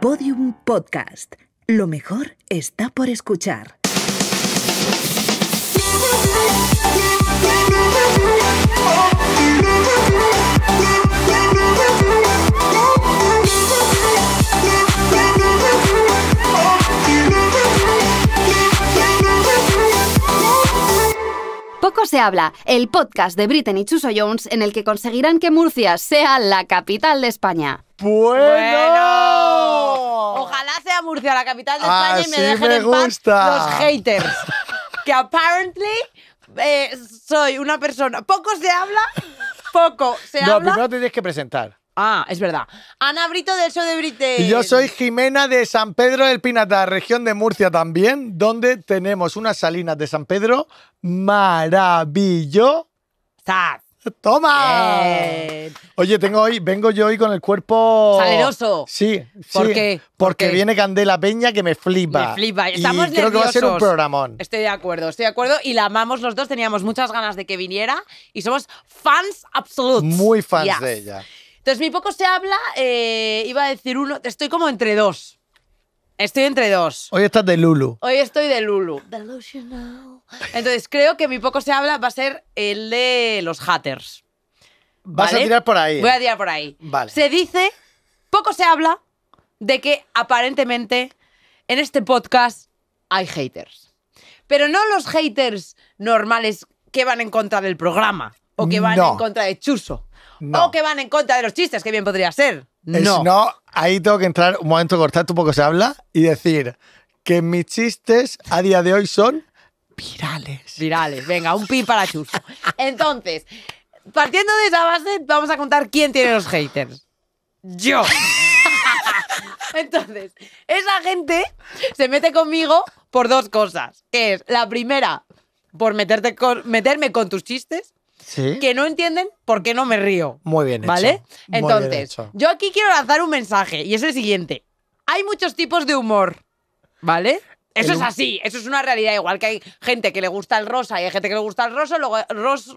Podium Podcast. Lo mejor está por escuchar. Poco se habla, el podcast de Britney y Chuso Jones en el que conseguirán que Murcia sea la capital de España. bueno hace a Murcia, la capital de ah, España, y me dejen en paz los haters. que apparently eh, soy una persona. Poco se habla, poco se habla. No, primero te tienes que presentar. Ah, es verdad. Ana Brito del show de Britain. yo soy Jimena de San Pedro del Pinatar, región de Murcia también, donde tenemos unas salinas de San Pedro maravillosas. ¡Toma! Oye, tengo hoy, vengo yo hoy con el cuerpo. ¡Saleroso! Sí. sí Porque viene Candela Peña que me flipa. Me flipa. Estamos nerviosos. Creo que va a ser un programón. Estoy de acuerdo, estoy de acuerdo. Y la amamos los dos, teníamos muchas ganas de que viniera y somos fans absolutos. Muy fans de ella. Entonces, mi poco se habla, eh, iba a decir uno, estoy como entre dos. Estoy entre dos. Hoy estás de Lulu. Hoy estoy de Lulu. now. Entonces creo que mi poco se habla va a ser el de los haters. a tirar por ahí. Voy a tirar por ahí. Se dice, poco se habla de que aparentemente en este podcast hay haters. Pero no los haters normales que van en contra del programa o que van en contra de Chuso o que van en contra de los chistes, que bien podría ser. No. no, ahí tengo que entrar un momento, cortar tu poco se habla y decir que mis chistes a día de hoy son Virales. Virales, venga, un pi para Chuso. Entonces, partiendo de esa base, vamos a contar quién tiene los haters. Yo. Entonces, esa gente se mete conmigo por dos cosas. es la primera, por meterte meterme con tus chistes. ¿Sí? Que no entienden por qué no me río. Muy bien hecho. ¿Vale? Entonces, yo aquí quiero lanzar un mensaje y es el siguiente. Hay muchos tipos de humor, ¿vale? Eso es así, eso es una realidad. Igual que hay gente que le gusta el rosa y hay gente que le gusta el rosa, luego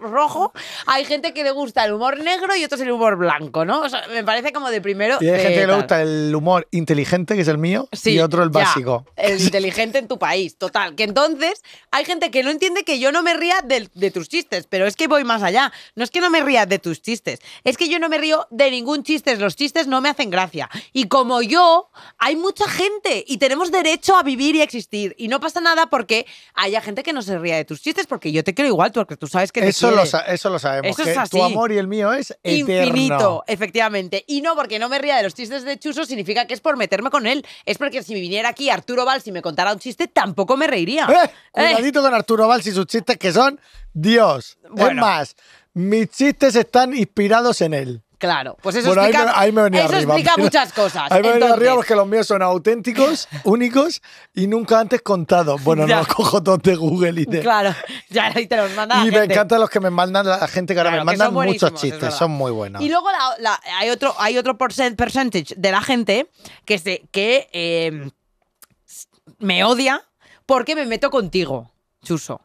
rojo, hay gente que le gusta el humor negro y otros el humor blanco, ¿no? O sea, me parece como de primero. Y hay eh, gente que le gusta el humor inteligente, que es el mío, y otro el básico. el inteligente en tu país, total. Que entonces hay gente que no entiende que yo no me ría de, tus chistes, pero es que voy más allá. No es que no me ría de tus chistes, es que yo no me río de ningún chiste. Los chistes no me hacen gracia. Y como yo, hay mucha gente y tenemos derecho a vivir y existir y no pasa nada porque haya gente que no se ría de tus chistes, porque yo te creo igual, porque tú sabes que eso lo Eso lo sabemos. que Tu amor y el mío es infinito, efectivamente. Y no porque no me ría de los chistes de Chuso significa que es por meterme con él. Es porque si me viniera aquí Arturo Valls y me contara un chiste, tampoco me reiría. Eh, eh. cuidadito con Arturo Valls y sus chistes que son Dios. Es más, mis chistes están inspirados en él. Claro, pues eso explica, ahí eso explica muchas cosas. Ahí me Entonces, arriba porque los míos son auténticos, únicos y nunca antes contados. Bueno, no cojo todos de Google y de... Claro, ya te los manda Y me encantan los que me mandan la gente que ahora me mandan muchos chistes, son muy buenos. Y luego hay otro, hay percentage de la gente que, que eh, me odia porque me meto contigo, Chuso.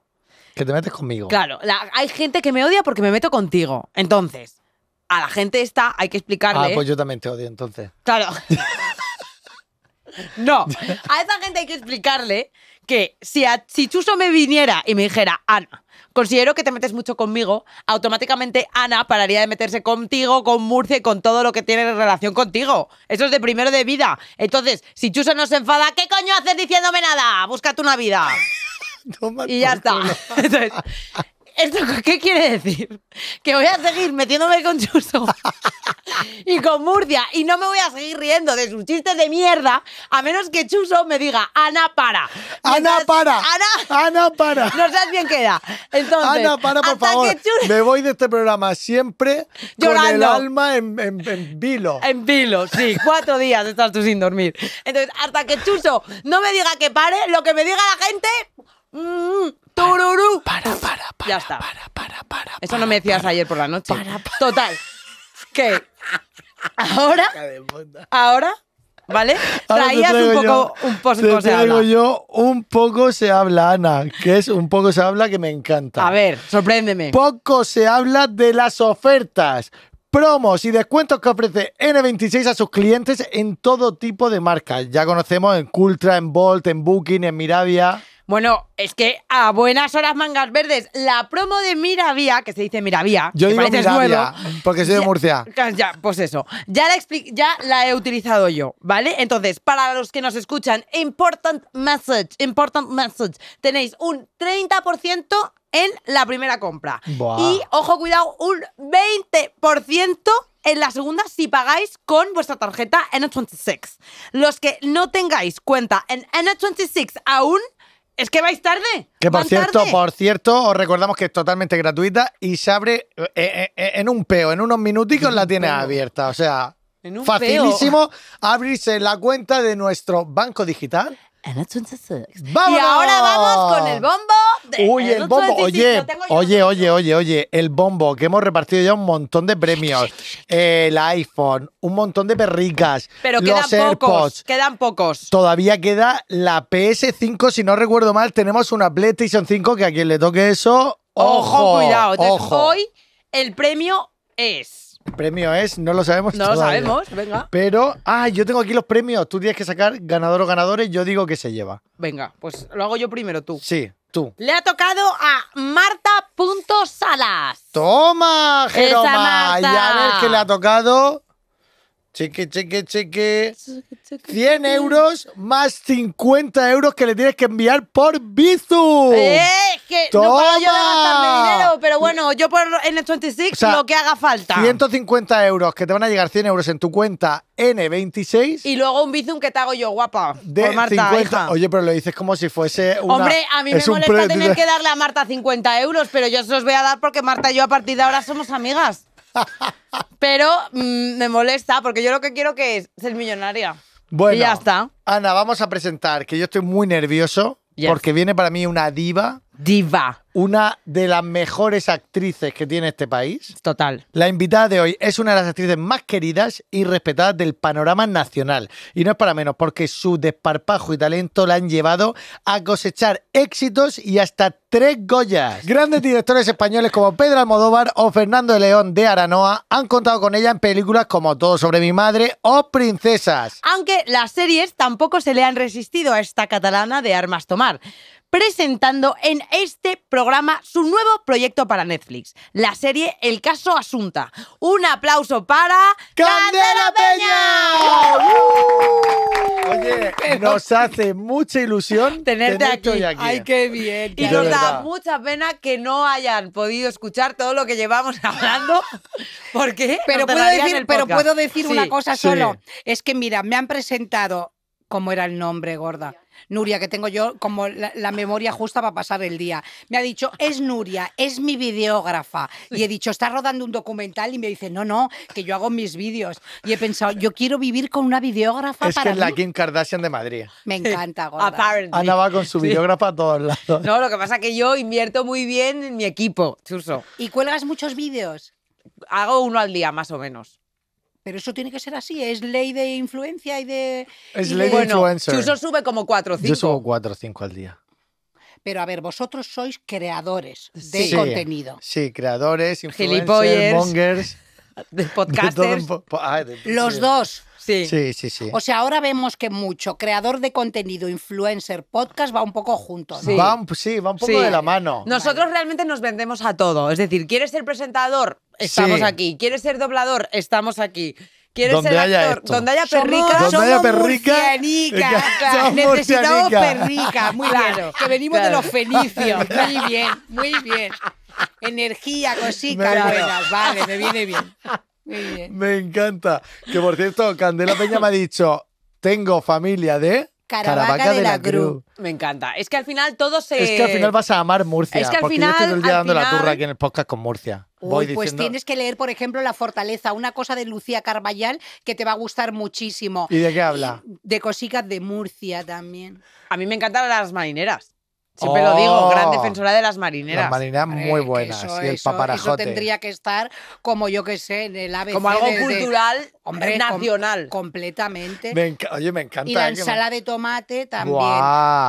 Que te metes conmigo. Claro, hay gente que me odia porque me meto contigo. Entonces, a la gente esta hay que explicarle. Ah, pues yo también te odio entonces. Claro. no, a esa gente hay que explicarle que si, si Chuso me viniera y me dijera, Ana, considero que te metes mucho conmigo, automáticamente Ana pararía de meterse contigo, con Murcia con todo lo que tiene relación contigo. Eso es de primero de vida. Entonces, si Chuso no se enfada, ¿qué coño haces diciéndome nada? Búscate una vida. y ya está. ¿Esto qué quiere decir? Que voy a seguir metiéndome con Chuso y con Murcia y no me voy a seguir riendo de sus chistes de mierda a menos que Chuso me diga, Ana, para. Ana, para. Ana, Ana, para. No sabes bien qué era. Entonces, Ana, para, por favor. Chuso... Me voy de este programa siempre con el alma en, en, vilo. En vilo, sí. Cuatro días estás tú sin dormir. Entonces, hasta que Chuso no me diga que pare, lo que me diga la gente... Mm, para, para, para. Ya está. Para, para, para. Eso no me decías ayer por la noche. Total. Que ahora. Ahora. ¿Vale? Traías un poco yo, un poco se habla. yo un poco se habla, Ana, que es un poco se habla que me encanta. A ver, sorpréndeme. Poco se habla de las ofertas promos y descuentos que ofrece N26 a sus clientes en todo tipo de marcas. Ya conocemos en Cultra, en Bolt, en Booking, en Mirabia. Bueno, es que a buenas horas mangas verdes, la promo de Miravía, que se dice Miravía, yo digo Miravía, porque soy de Murcia. Ya, pues eso, ya la, ya la he utilizado yo, ¿vale? Entonces, para los que nos escuchan, important message, important message, tenéis un 30% en la primera compra. Y, ojo, cuidado, un 20% en la segunda si pagáis con vuestra tarjeta N26. Los que no tengáis cuenta en N26 aún, es que vais tarde. Que por cierto, por cierto, os recordamos que es totalmente gratuita y se abre eh, eh, eh, en, un peo, en unos minuticos la tiene abierta. O sea, facilísimo abrirse la cuenta de nuestro banco digital. Y ahora vamos con el bombo. Uy, el bombo. Oye, oye, oye, oye, el bombo, que hemos repartido ya un montón de premios. El iPhone, un montón de perricas. Pero quedan pocos. Quedan pocos. Todavía queda la PS5, si no recuerdo mal, tenemos una PlayStation 5 que a quien le toque eso. Ojo, cuidado. hoy el premio es. El premio es, no lo sabemos. No lo sabemos, venga. Pero, ah, yo tengo aquí los premios. Tú tienes que sacar ganador o ganadores, yo digo que se lleva. Venga, pues lo hago yo primero tú. Sí. Le ha tocado a Marta.salas. Toma, Jeroma. Ya a ver qué le ha tocado. Cheque, cheque, cheque. 100 euros más 50 euros que le tienes que enviar por Bizu. ¡Eh! Que Toma bueno, yo por n 26 lo que haga falta. 150 euros, que te van a llegar 100 euros en tu cuenta N26. Y luego un bizum que te hago yo, guapa. De Marta, Oye, pero lo dices como si fuese un. Hombre, a mí me molesta tener que darle a Marta 50 euros, pero yo se los voy a dar porque Marta y yo a partir de ahora somos amigas. pero mm, me molesta porque yo lo que quiero que es ser millonaria. Bueno, y ya está. Ana, vamos a presentar, que yo estoy muy nervioso porque viene para mí una diva Diva. Una de las mejores actrices que tiene este país. Total. La invitada de hoy es una de las actrices más queridas y respetadas del panorama nacional. Y no es para menos, porque su desparpajo y talento la han llevado a cosechar éxitos y hasta tres Goyas. Grandes directores españoles como Pedro Almodóvar o Fernando de León de Aranoa han contado con ella en películas como Todo sobre mi madre o Princesas. Aunque las series tampoco se le han resistido a esta catalana de armas tomar presentando en este programa su nuevo proyecto para Netflix, la serie El caso Asunta. Un aplauso para Candela Peña. ¡Uh! Oye, nos hace mucha ilusión tenerte, aquí. Ay, qué bien. Y nos da mucha pena que no hayan podido escuchar todo lo que llevamos hablando. ¿Por qué? Pero puedo decir, una cosa solo. Es que mira, me han presentado, ¿cómo era el nombre, gorda? Nuria, que tengo yo como la, memoria justa para pasar el día. Me ha dicho, es Nuria, es mi videógrafa. Y he dicho, está rodando un documental y me dice, no, no, que yo hago mis vídeos. Y he pensado, yo quiero vivir con una videógrafa. Es que es la Kim Kardashian de Madrid. Me encanta, gorda. va con su videógrafa a todos lados. No, lo que pasa es que yo invierto muy bien en mi equipo, Chuso. ¿Y cuelgas muchos vídeos? Hago uno al día, más o menos. Pero eso tiene que ser así, es ley de influencia y de... Es y ley de, de influencer. Bueno, sube como 4 o 5. Yo subo 4 o 5 al día. Pero a ver, vosotros sois creadores de contenido. Sí, creadores, influencers, mongers de podcasters. Ah, los dos. Sí. sí. sí, sí, O sea, ahora vemos que mucho creador de contenido, influencer, podcast va un poco juntos. Sí, va, sí, un poco de la mano. Nosotros realmente nos vendemos a todo. Es decir, ¿quieres ser presentador? Estamos aquí. ¿Quieres ser doblador? Estamos aquí. ¿Quieres ser actor? Donde haya perrica, somos, donde haya perrica, murcianica, Necesitamos perrica, muy claro. Que venimos de los fenicios. Muy bien, muy bien. Energía, cositas buenas. Vale, me viene bien. Me encanta. Que por cierto, Candela Peña me ha dicho, tengo familia de... Caravaca, de, la, Cruz. Me encanta. Es que al final todo se. Es que al final vas a amar Murcia. Es que al final, estoy el día dando la turra aquí en el podcast con Murcia. Voy pues tienes que leer, por ejemplo, La Fortaleza, una cosa de Lucía Carballal que te va a gustar muchísimo. ¿Y de qué habla? De cositas de Murcia también. A mí me encantan las marineras. Siempre lo digo, gran oh. defensora de las marineras. Las marineras muy buenas, y el paparazzi. Eso tendría que estar como yo que sé, en el ABC. Como algo cultural, hombre, nacional. completamente. Oye, me encanta. Y la eh, ensalada de tomate también.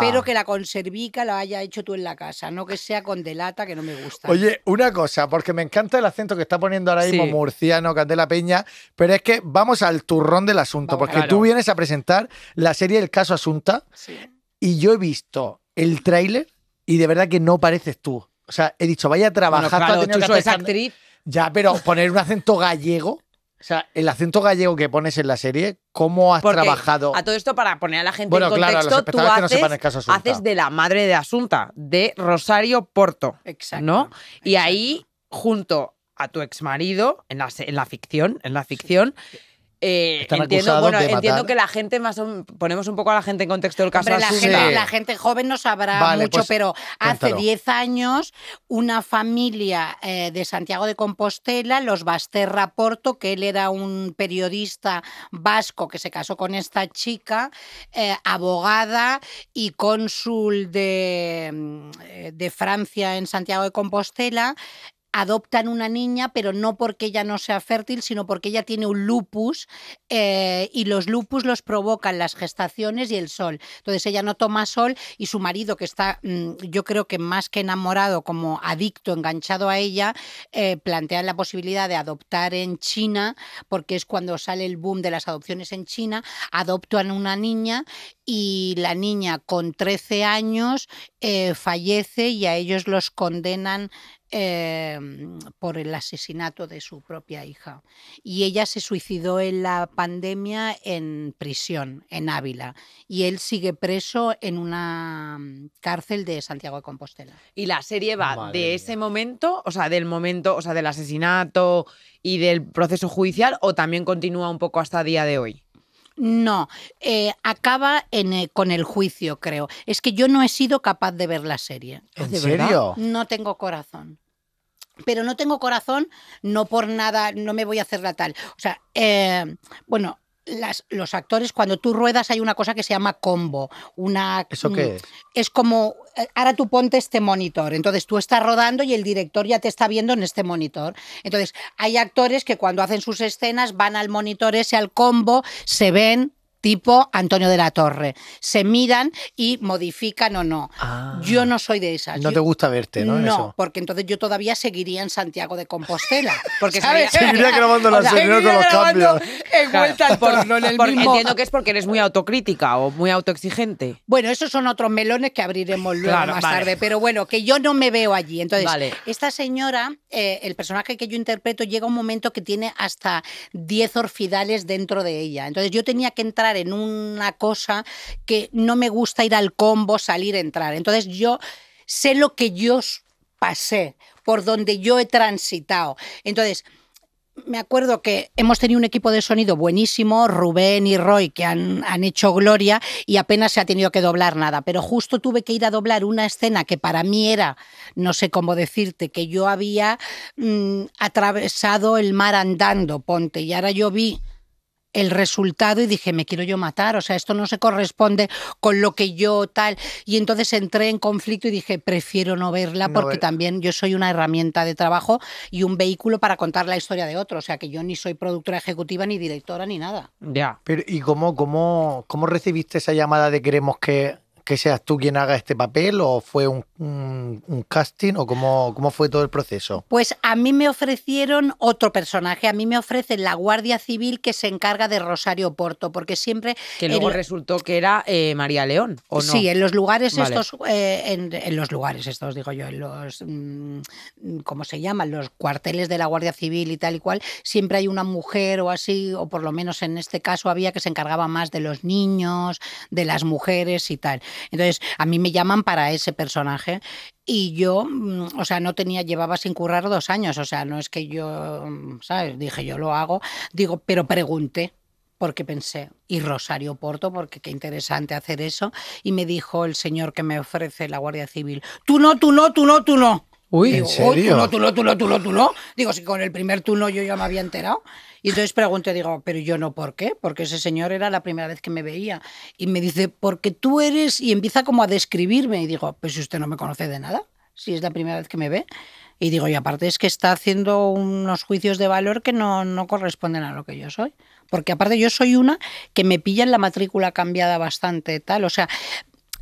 Pero que la conservica la haya hecho tú en la casa, no que sea con delata, que no me gusta. Oye, una cosa, porque me encanta el acento que está poniendo ahora mismo Murciano, Candela Peña, pero es que vamos al turrón del asunto, porque tú vienes a presentar la serie El caso Asunta y yo he visto el tráiler y de verdad que no pareces tú. O sea, he dicho, vaya a trabajar. Bueno, claro, es actriz. Ya, pero poner un acento gallego. O sea, el acento gallego que pones en la serie, ¿cómo has trabajado? A todo esto, para poner a la gente en contexto, claro, tú haces, de la madre de Asunta, de Rosario Porto. Exacto. ¿No? Y ahí, junto a tu ex marido, en la, ficción, en la ficción. Eh, entiendo, bueno, entiendo que la gente más ponemos un poco a la gente en contexto del caso. de la, gente, la, gente, joven no sabrá mucho, pues, pero hace 10 años una familia eh, de Santiago de Compostela, los Basterra Porto, que él era un periodista vasco que se casó con esta chica, eh, abogada y cónsul de, mm, de Francia en Santiago de Compostela, adoptan una niña, pero no porque ella no sea fértil, sino porque ella tiene un lupus eh, y los lupus los provocan las gestaciones y el sol. Entonces ella no toma sol y su marido, que está mm, yo creo que más que enamorado, como adicto, enganchado a ella, eh, plantea la posibilidad de adoptar en China, porque es cuando sale el boom de las adopciones en China, adoptan una niña y la niña con 13 años eh, fallece y a ellos los condenan eh, por el asesinato de su propia hija. Y ella se suicidó en la pandemia en prisión, en Ávila, y él sigue preso en una mm, cárcel de Santiago de Compostela. Y la serie va de ese momento, o sea, del momento, o sea, del asesinato y del proceso judicial, o también continúa un poco hasta día de hoy. No, eh, acaba en, eh, con el juicio, creo. Es que yo no he sido capaz de ver la serie. ¿En serio? No tengo corazón. Pero no tengo corazón, no por nada, no me voy a hacer la tal. O sea, eh, bueno, las, los actores, cuando tú ruedas hay una cosa que se llama combo. Una, ¿Eso mm, qué es? Es como, eh, ahora tú ponte este monitor, entonces tú estás rodando y el director ya te está viendo en este monitor. Entonces hay actores que cuando hacen sus escenas van al monitor ese, al combo, se ven tipo Antonio de la Torre. Se miran y modifican o no. Ah. yo no soy de esas. No te gusta verte, ¿no? No, porque entonces yo todavía seguiría en Santiago de Compostela. Porque Seguiría grabando la con los cambios. En Entiendo que es porque eres muy autocrítica o muy autoexigente. Bueno, esos son otros melones que abriremos luego más tarde. Pero bueno, que yo no me veo allí. Entonces, esta señora, eh, el personaje que yo interpreto, llega un momento que tiene hasta 10 orfidales dentro de ella. Entonces, yo tenía que entrar en una cosa que no me gusta ir al combo, salir, entrar. Entonces yo sé lo que yo pasé, por donde yo he transitado. Entonces, me acuerdo que hemos tenido un equipo de sonido buenísimo, Rubén y Roy, que han, hecho gloria y apenas se ha tenido que doblar nada. Pero justo tuve que ir a doblar una escena que para mí era, no sé cómo decirte, que yo había mm, atravesado el mar andando, ponte, y ahora yo vi el resultado y dije, me quiero yo matar, o sea, esto no se corresponde con lo que yo tal. Y entonces entré en conflicto y dije, prefiero no verla porque también yo soy una herramienta de trabajo y un vehículo para contar la historia de otro, o sea, que yo ni soy productora ejecutiva ni directora ni nada. Ya. Pero, ¿Y cómo, cómo, cómo recibiste esa llamada de queremos que que seas tú quien haga este papel o fue un, casting o cómo, cómo, fue todo el proceso? Pues a mí me ofrecieron otro personaje, a mí me ofrecen la Guardia Civil que se encarga de Rosario Porto, porque siempre... Que luego resultó que era eh, María León, ¿o no? Sí, en los lugares estos, eh, en, los lugares estos, digo yo, en los, mm, ¿cómo se llaman? Los cuarteles de la Guardia Civil y tal y cual, siempre hay una mujer o así, o por lo menos en este caso había que se encargaba más de los niños, de las mujeres y tal. Entonces, a mí me llaman para ese personaje y yo, mm, o sea, no tenía, llevaba sin currar dos años, o sea, no es que yo, mm, ¿sabes? Dije, yo lo hago, digo, pero pregunté porque pensé, y Rosario Porto, porque qué interesante hacer eso, y me dijo el señor que me ofrece la Guardia Civil, tú no, tú no, tú no, tú no. Uy, tú no, tú no, tú no, tú no, Digo, si con el primer tú no yo ya me había enterado. Y entonces pregunté, digo, pero yo no, ¿por qué? Porque ese señor era la primera vez que me veía. Y me dice, porque tú eres, y empieza como a describirme. Y digo, pues si usted no me conoce de nada, si es la primera vez que me ve. Y digo, y aparte es que está haciendo unos juicios de valor que no, no corresponden a lo que yo soy. Porque aparte yo soy una que me pilla en la matrícula cambiada bastante, tal. O sea,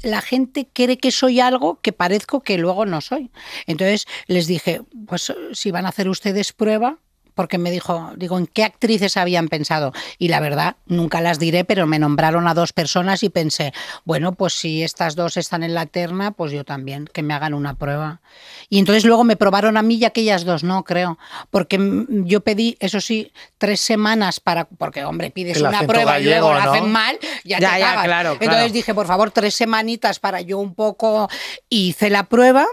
la gente cree que soy algo que parezco que luego no soy. Entonces les dije, pues si van a hacer ustedes prueba, porque me dijo, digo, ¿en qué actrices habían pensado? Y la verdad, nunca las diré, pero me nombraron a dos personas y pensé, bueno, pues si estas dos están en la terna, pues yo también, que me hagan una prueba. Y entonces luego me probaron a mí y aquellas dos, no creo, porque yo pedí, eso sí, tres semanas para, porque hombre, pides una prueba y luego la hacen mal, ya, ya te claro. Entonces dije, por favor, tres semanitas para yo un poco, hice la prueba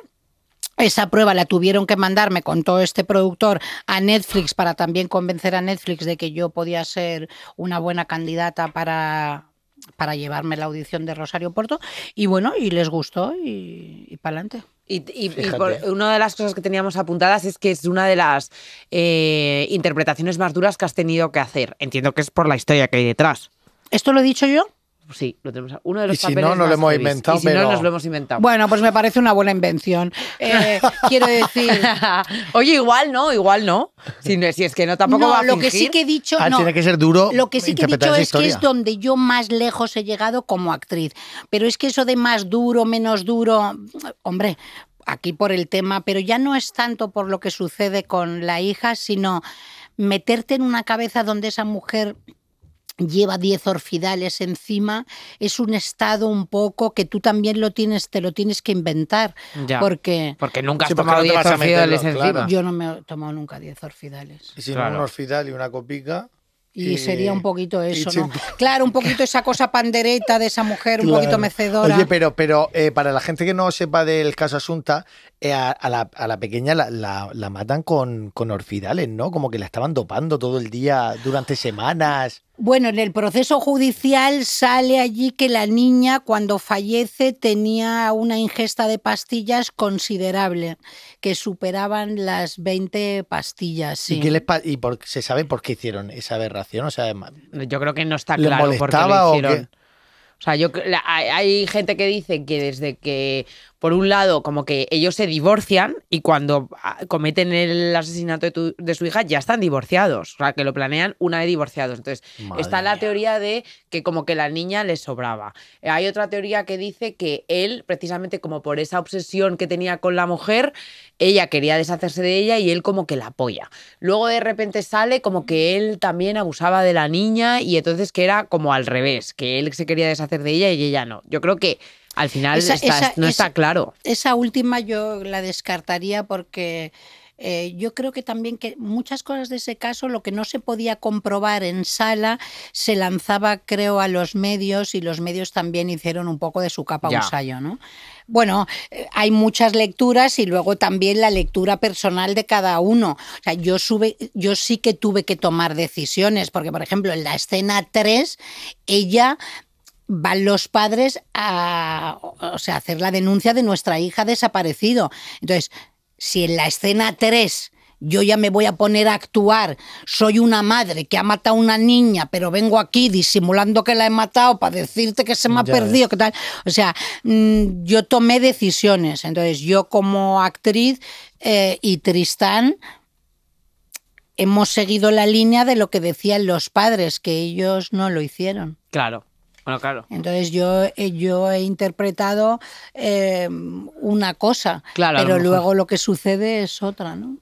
esa prueba la tuvieron que mandarme con todo este productor a Netflix para también convencer a Netflix de que yo podía ser una buena candidata para, para llevarme la audición de Rosario Porto. Y bueno, y les gustó y, pa'lante. para adelante. Y, una de las cosas que teníamos apuntadas es que es una de las eh, interpretaciones más duras que has tenido que hacer. Entiendo que es por la historia que hay detrás. ¿Esto lo he dicho yo? Pues sí, lo tenemos. Uno de los si no, no lo hemos inventado. pero... nos lo hemos inventado. Bueno, pues me parece una buena invención. Eh, quiero decir. Oye, igual no, igual no. Si, es que no, tampoco va a lo que sí que he dicho. Ah, no, tiene que ser duro. Lo que sí que he dicho es que es donde yo más lejos he llegado como actriz. Pero es que eso de más duro, menos duro. Hombre, aquí por el tema, pero ya no es tanto por lo que sucede con la hija, sino meterte en una cabeza donde esa mujer lleva 10 orfidales encima, es un estado un poco que tú también lo tienes, te lo tienes que inventar. porque, porque nunca has tomado 10 orfidales encima. Yo no me he tomado nunca 10 orfidales. Y si no un orfidal y una copica... Y, eh, sería un poquito eso, ¿no? Claro, un poquito esa cosa pandereta de esa mujer, un poquito mecedora. Oye, pero, pero eh, para la gente que no sepa del caso Asunta, eh, a, la, pequeña la, matan con, con orfidales, ¿no? Como que la estaban dopando todo el día durante semanas. Bueno, en el proceso judicial sale allí que la niña cuando fallece tenía una ingesta de pastillas considerable, que superaban las 20 pastillas. ¿Y, qué y se sabe por qué hicieron esa aberración? O sea, yo creo que no está claro por qué lo hicieron. O, sea, hay gente que dice que desde que por un lado, como que ellos se divorcian y cuando ah, cometen el asesinato de, su hija ya están divorciados, o sea, que lo planean una vez divorciados. Entonces, está la teoría de que como que la niña le sobraba. Eh, hay otra teoría que dice que él, precisamente como por esa obsesión que tenía con la mujer, ella quería deshacerse de ella y él como que la apoya. Luego de repente sale como que él también abusaba de la niña y entonces que era como al revés, que él se quería deshacer de ella y ella no. Yo creo que al final no está claro. Esa última yo la descartaría porque eh, yo creo que también que muchas cosas de ese caso, lo que no se podía comprobar en sala, se lanzaba, creo, a los medios y los medios también hicieron un poco de su capa un ¿no? Bueno, eh, hay muchas lecturas y luego también la lectura personal de cada uno. sea, yo, sube, yo sí que tuve que tomar decisiones, porque por ejemplo en la escena 3, ella van los padres a, sea, hacer la denuncia de nuestra hija desaparecido. Entonces, si en la escena 3 yo ya me voy a poner a actuar, soy una madre que ha matado a una niña, pero vengo aquí disimulando que la he matado para decirte que se me ha perdido, que tal. O sea, mm, yo tomé decisiones, entonces yo como actriz eh, y Tristán hemos seguido la línea de lo que decían los padres, que ellos no lo hicieron. Claro. Entonces yo, yo he interpretado eh, una cosa, claro, pero luego lo que sucede es otra, ¿no?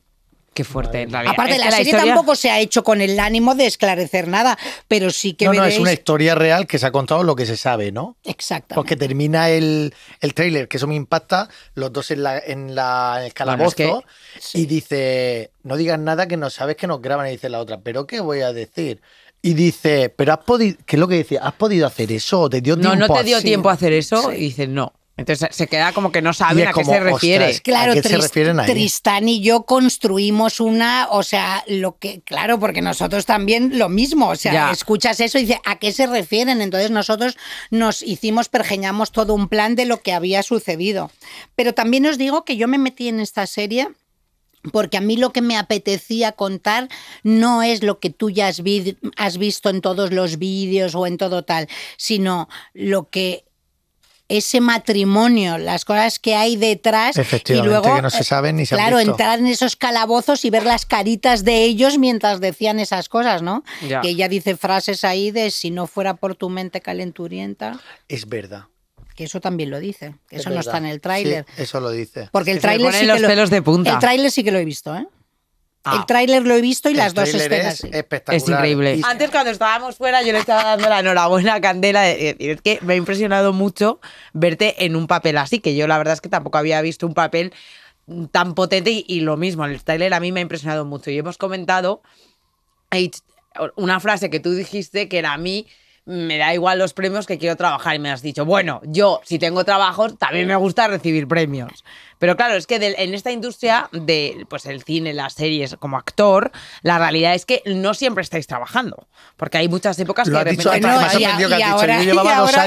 Qué fuerte, Aparte, la, serie tampoco se ha hecho con el ánimo de esclarecer nada, pero sí que. No, es una historia real que se ha contado lo que se sabe, ¿no? Exacto. Porque termina el, el que eso me impacta, los dos en, la, en, la, el calabozo, y dice: No digas nada que no sabes que nos graban, y dice la otra, ¿pero qué voy a decir? Y dice, pero has podido, ¿qué es lo que dice? ¿Has podido hacer eso? ¿Te dio no, tiempo No, no te dio tiempo a hacer eso. Y dice, no. Entonces se queda como que no sabe a qué se refiere. claro, se refieren Tristán y yo construimos una, o sea, lo que, claro, porque nosotros también lo mismo, o sea, escuchas eso y dices, ¿a qué se refieren? Entonces nosotros nos hicimos, pergeñamos todo un plan de lo que había sucedido. Pero también os digo que yo me metí en esta serie porque a mí lo que me apetecía contar no es lo que tú ya has, visto en todos los vídeos o en todo tal, sino lo que ese matrimonio, las cosas que hay detrás y luego que no se eh, saben ni se claro, entrar en esos calabozos y ver las caritas de ellos mientras decían esas cosas, ¿no? Que ella dice frases ahí de si no fuera por tu mente calenturienta. Es verdad eso también lo dice, eso no está en el tráiler. eso lo dice. Porque el tráiler sí los que lo, de punta. El tráiler sí que lo he visto, ¿eh? Ah. el tráiler lo he visto y las dos escenas. Es espectacular. Es increíble. Antes cuando estábamos fuera yo le estaba dando la enhorabuena a Candela. es que me ha impresionado mucho verte en un papel así, que yo la verdad es que tampoco había visto un papel tan potente y, y lo mismo, el tráiler a mí me ha impresionado mucho. Y hemos comentado una frase que tú dijiste que era a mí me da igual los premios que quiero trabajar. Y me has dicho, bueno, yo si tengo trabajo también me gusta recibir premios. Pero claro, es que en esta industria del pues cine, las series, como actor, la realidad es que no siempre estáis trabajando. Porque hay muchas épocas que de repente. No, y, ahora,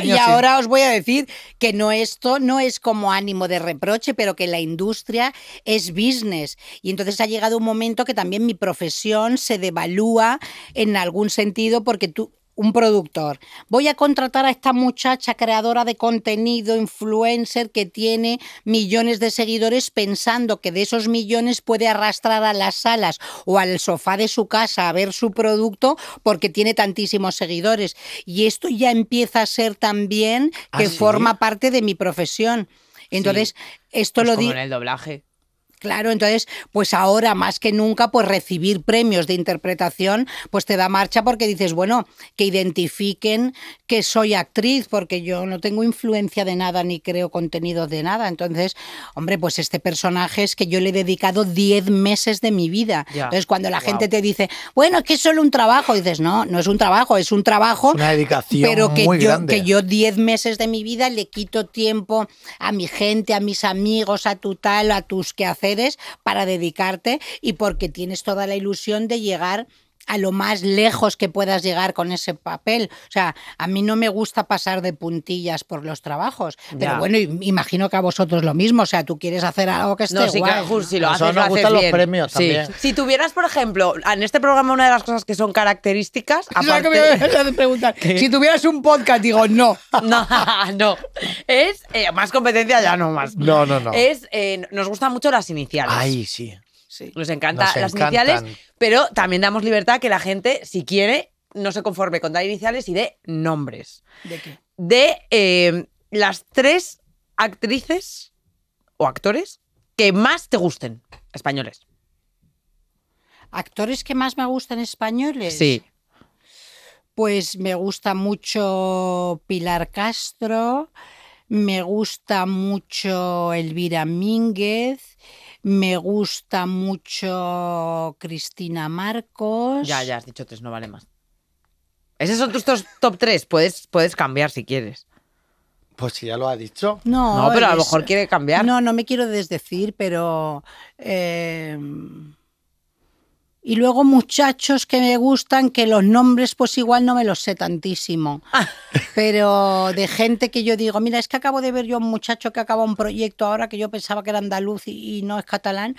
y ahora os voy a decir que no esto no es como ánimo de reproche, pero que la industria es business. Y entonces ha llegado un momento que también mi profesión se devalúa en algún sentido porque tú un productor. Voy a contratar a esta muchacha creadora de contenido, influencer, que tiene millones de seguidores, pensando que de esos millones puede arrastrar a las salas o al sofá de su casa a ver su producto porque tiene tantísimos seguidores. Y esto ya empieza a ser también ¿Ah, que forma parte de mi profesión. Entonces, esto pues lo digo. el doblaje. Claro, entonces, pues ahora más que nunca, pues recibir premios de interpretación, pues te da marcha porque dices, bueno, que identifiquen que soy actriz, porque yo no tengo influencia de nada ni creo contenido de nada. Entonces, hombre, pues este personaje es que yo le he dedicado 10 meses de mi vida. Entonces, cuando la gente te dice, bueno, es que es solo un trabajo, dices, no, no es un trabajo, es un trabajo. una dedicación. Pero que, muy yo, que yo 10 meses de mi vida le quito tiempo a mi gente, a mis amigos, a tu tal, a tus quehaceres para dedicarte y porque tienes toda la ilusión de llegar a lo más lejos que puedas llegar con ese papel. O sea, a mí no me gusta pasar de puntillas por los trabajos, pero bueno, imagino que a vosotros lo mismo, o sea, tú quieres hacer algo que esté no, guay. si lo haces, nos gustan los premios también. Si tuvieras, por ejemplo, en este programa una de las cosas que son características, aparte... que Si tuvieras un podcast, digo, no. no, no. Es, eh, más competencia ya no más. No, no, no. Es, eh, nos gustan mucho las iniciales. Ay, sí. Nos encantan las iniciales, pero también damos libertad a que la gente, si quiere, no se conforme con dar iniciales y de nombres. ¿De qué? De eh, las tres actrices o actores que más te gusten, españoles. ¿Actores que más me gustan españoles? Sí. Pues me gusta mucho Pilar Castro, me gusta mucho Elvira Mínguez, me gusta mucho Cristina Marcos. Ya, ya has dicho tres, no vale más. Esos son tus top tres. Puedes, puedes cambiar si quieres. Pues si ya lo ha dicho. No, pero a lo mejor quiere cambiar. No, no me quiero desdecir, pero. Eh, y luego muchachos que me gustan, que los nombres pues igual no me los sé tantísimo. Pero de gente que yo digo, mira, es que acabo de ver yo un muchacho que acaba un proyecto ahora que yo pensaba que era andaluz y, no es catalán,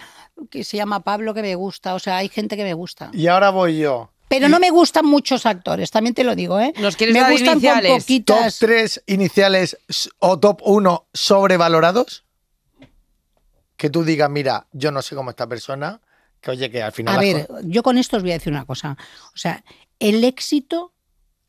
que se llama Pablo, que me gusta. O sea, hay gente que me gusta. Y ahora voy yo. Pero no me gustan muchos actores, también te lo digo, ¿eh? me gustan iniciales. Con ¿Top 3 iniciales o top 1 sobrevalorados? Que tú digas, mira, yo no sé cómo esta persona oye, que al final. A ver, yo con esto os voy a decir una cosa. O sea, el éxito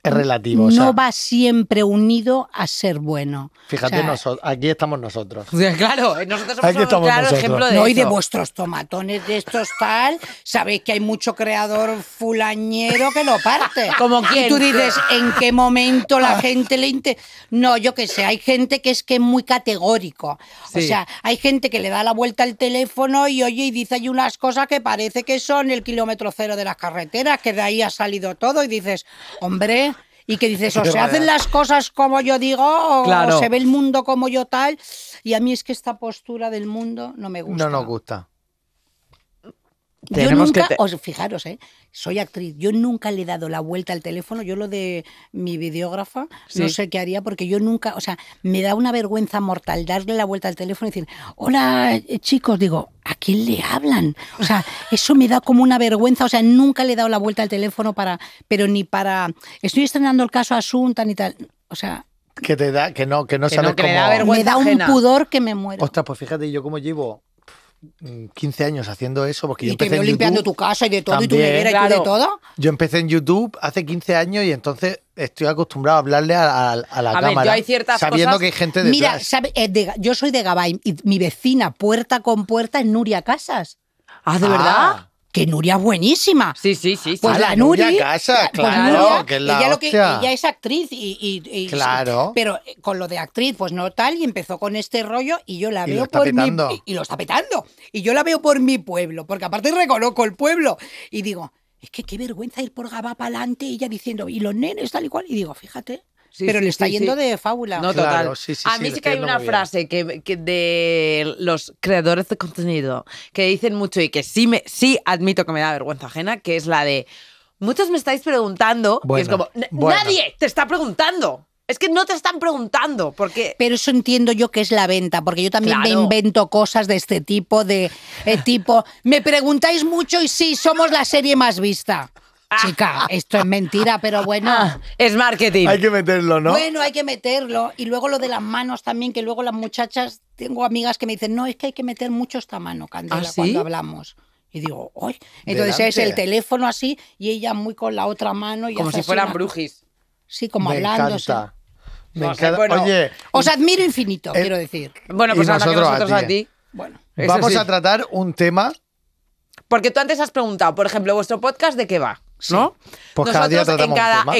es relativo. No va siempre unido a ser bueno. Fíjate, nosotros, aquí estamos nosotros. Claro, nosotros somos un ejemplo de no, hay de vuestros tomatones de estos tal, sabéis que hay mucho creador fulañero que lo parte. Como quién? tú dices, ¿en qué momento la gente le inter... No, yo qué sé, hay gente que es que es muy categórico. O sea, hay gente que le da la vuelta al teléfono y oye y dice hay unas cosas que parece que son el kilómetro cero de las carreteras, que de ahí ha salido todo y dices, hombre y que dices, o se hacen las cosas como yo digo, o, se ve el mundo como yo tal. Y a mí es que esta postura del mundo no me gusta. No nos gusta. Yo nunca, os, fijaros, eh, soy actriz, yo nunca le he dado la vuelta al teléfono, yo lo de mi videógrafa, no sé qué haría, porque yo nunca, o sea, me da una vergüenza mortal darle la vuelta al teléfono y decir, hola eh, chicos, digo, ¿a quién le hablan? O sea, eso me da como una vergüenza, o sea, nunca le he dado la vuelta al teléfono para, pero ni para, estoy estrenando el caso Asunta ni tal, o sea, que te da, que no, que no sabes cómo. Me da, un pudor que me muero. Ostras, pues fíjate, yo como llevo 15 años haciendo eso. Porque y yo empecé veo limpiando tu casa y de todo, y tu nevera y de todo. Yo empecé en YouTube hace 15 años y entonces estoy acostumbrado a hablarle a, la cámara. sabiendo que hay gente detrás. Mira, eh, yo soy de Gabay y mi vecina, puerta con puerta, es Nuria Casas. Ah, ¿de verdad? Ah que Nuria es buenísima. Sí, sí, sí. Pues la, ah, Nuria pues claro, que es la ella, ella es actriz y, Claro. Pero eh, con lo de actriz, pues no tal, y empezó con este rollo y yo la veo por mi... Y lo está petando. Y yo la veo por mi pueblo, porque aparte reconozco el pueblo. Y digo, es que qué vergüenza ir por Gabá para y ella diciendo, y los nenes tal y cual. Y digo, fíjate, pero le está yendo de fábula. No, total. a mí sí que hay una frase que, de los creadores de contenido que dicen mucho y que sí, me, sí admito que me da vergüenza ajena, que es la de... Muchos me estáis preguntando, es como, nadie te está preguntando. Es que no te están preguntando, porque... Pero eso entiendo yo que es la venta, porque yo también me invento cosas de este tipo, de eh, tipo, me preguntáis mucho y sí, somos la serie más vista. Chica, esto es mentira, pero bueno. Ah, es marketing. Hay que meterlo, ¿no? Bueno, hay que meterlo. Y luego lo de las manos también, que luego las muchachas, tengo amigas que me dicen, no, es que hay que meter mucho esta mano, Candela, ¿Ah, cuando hablamos. Y digo, ¡ay! Entonces es el teléfono así y ella muy con la otra mano. Y como si fueran brujis. Sí, como hablándose Me encanta. Oye. Os admiro infinito, eh, quiero decir. Bueno, pues nosotros, nosotros a ti. ¿eh? Bueno. Vamos a tratar un tema. Porque tú antes has preguntado, por ejemplo, ¿vuestro podcast de qué va? ¿no? Pues Nosotros cada día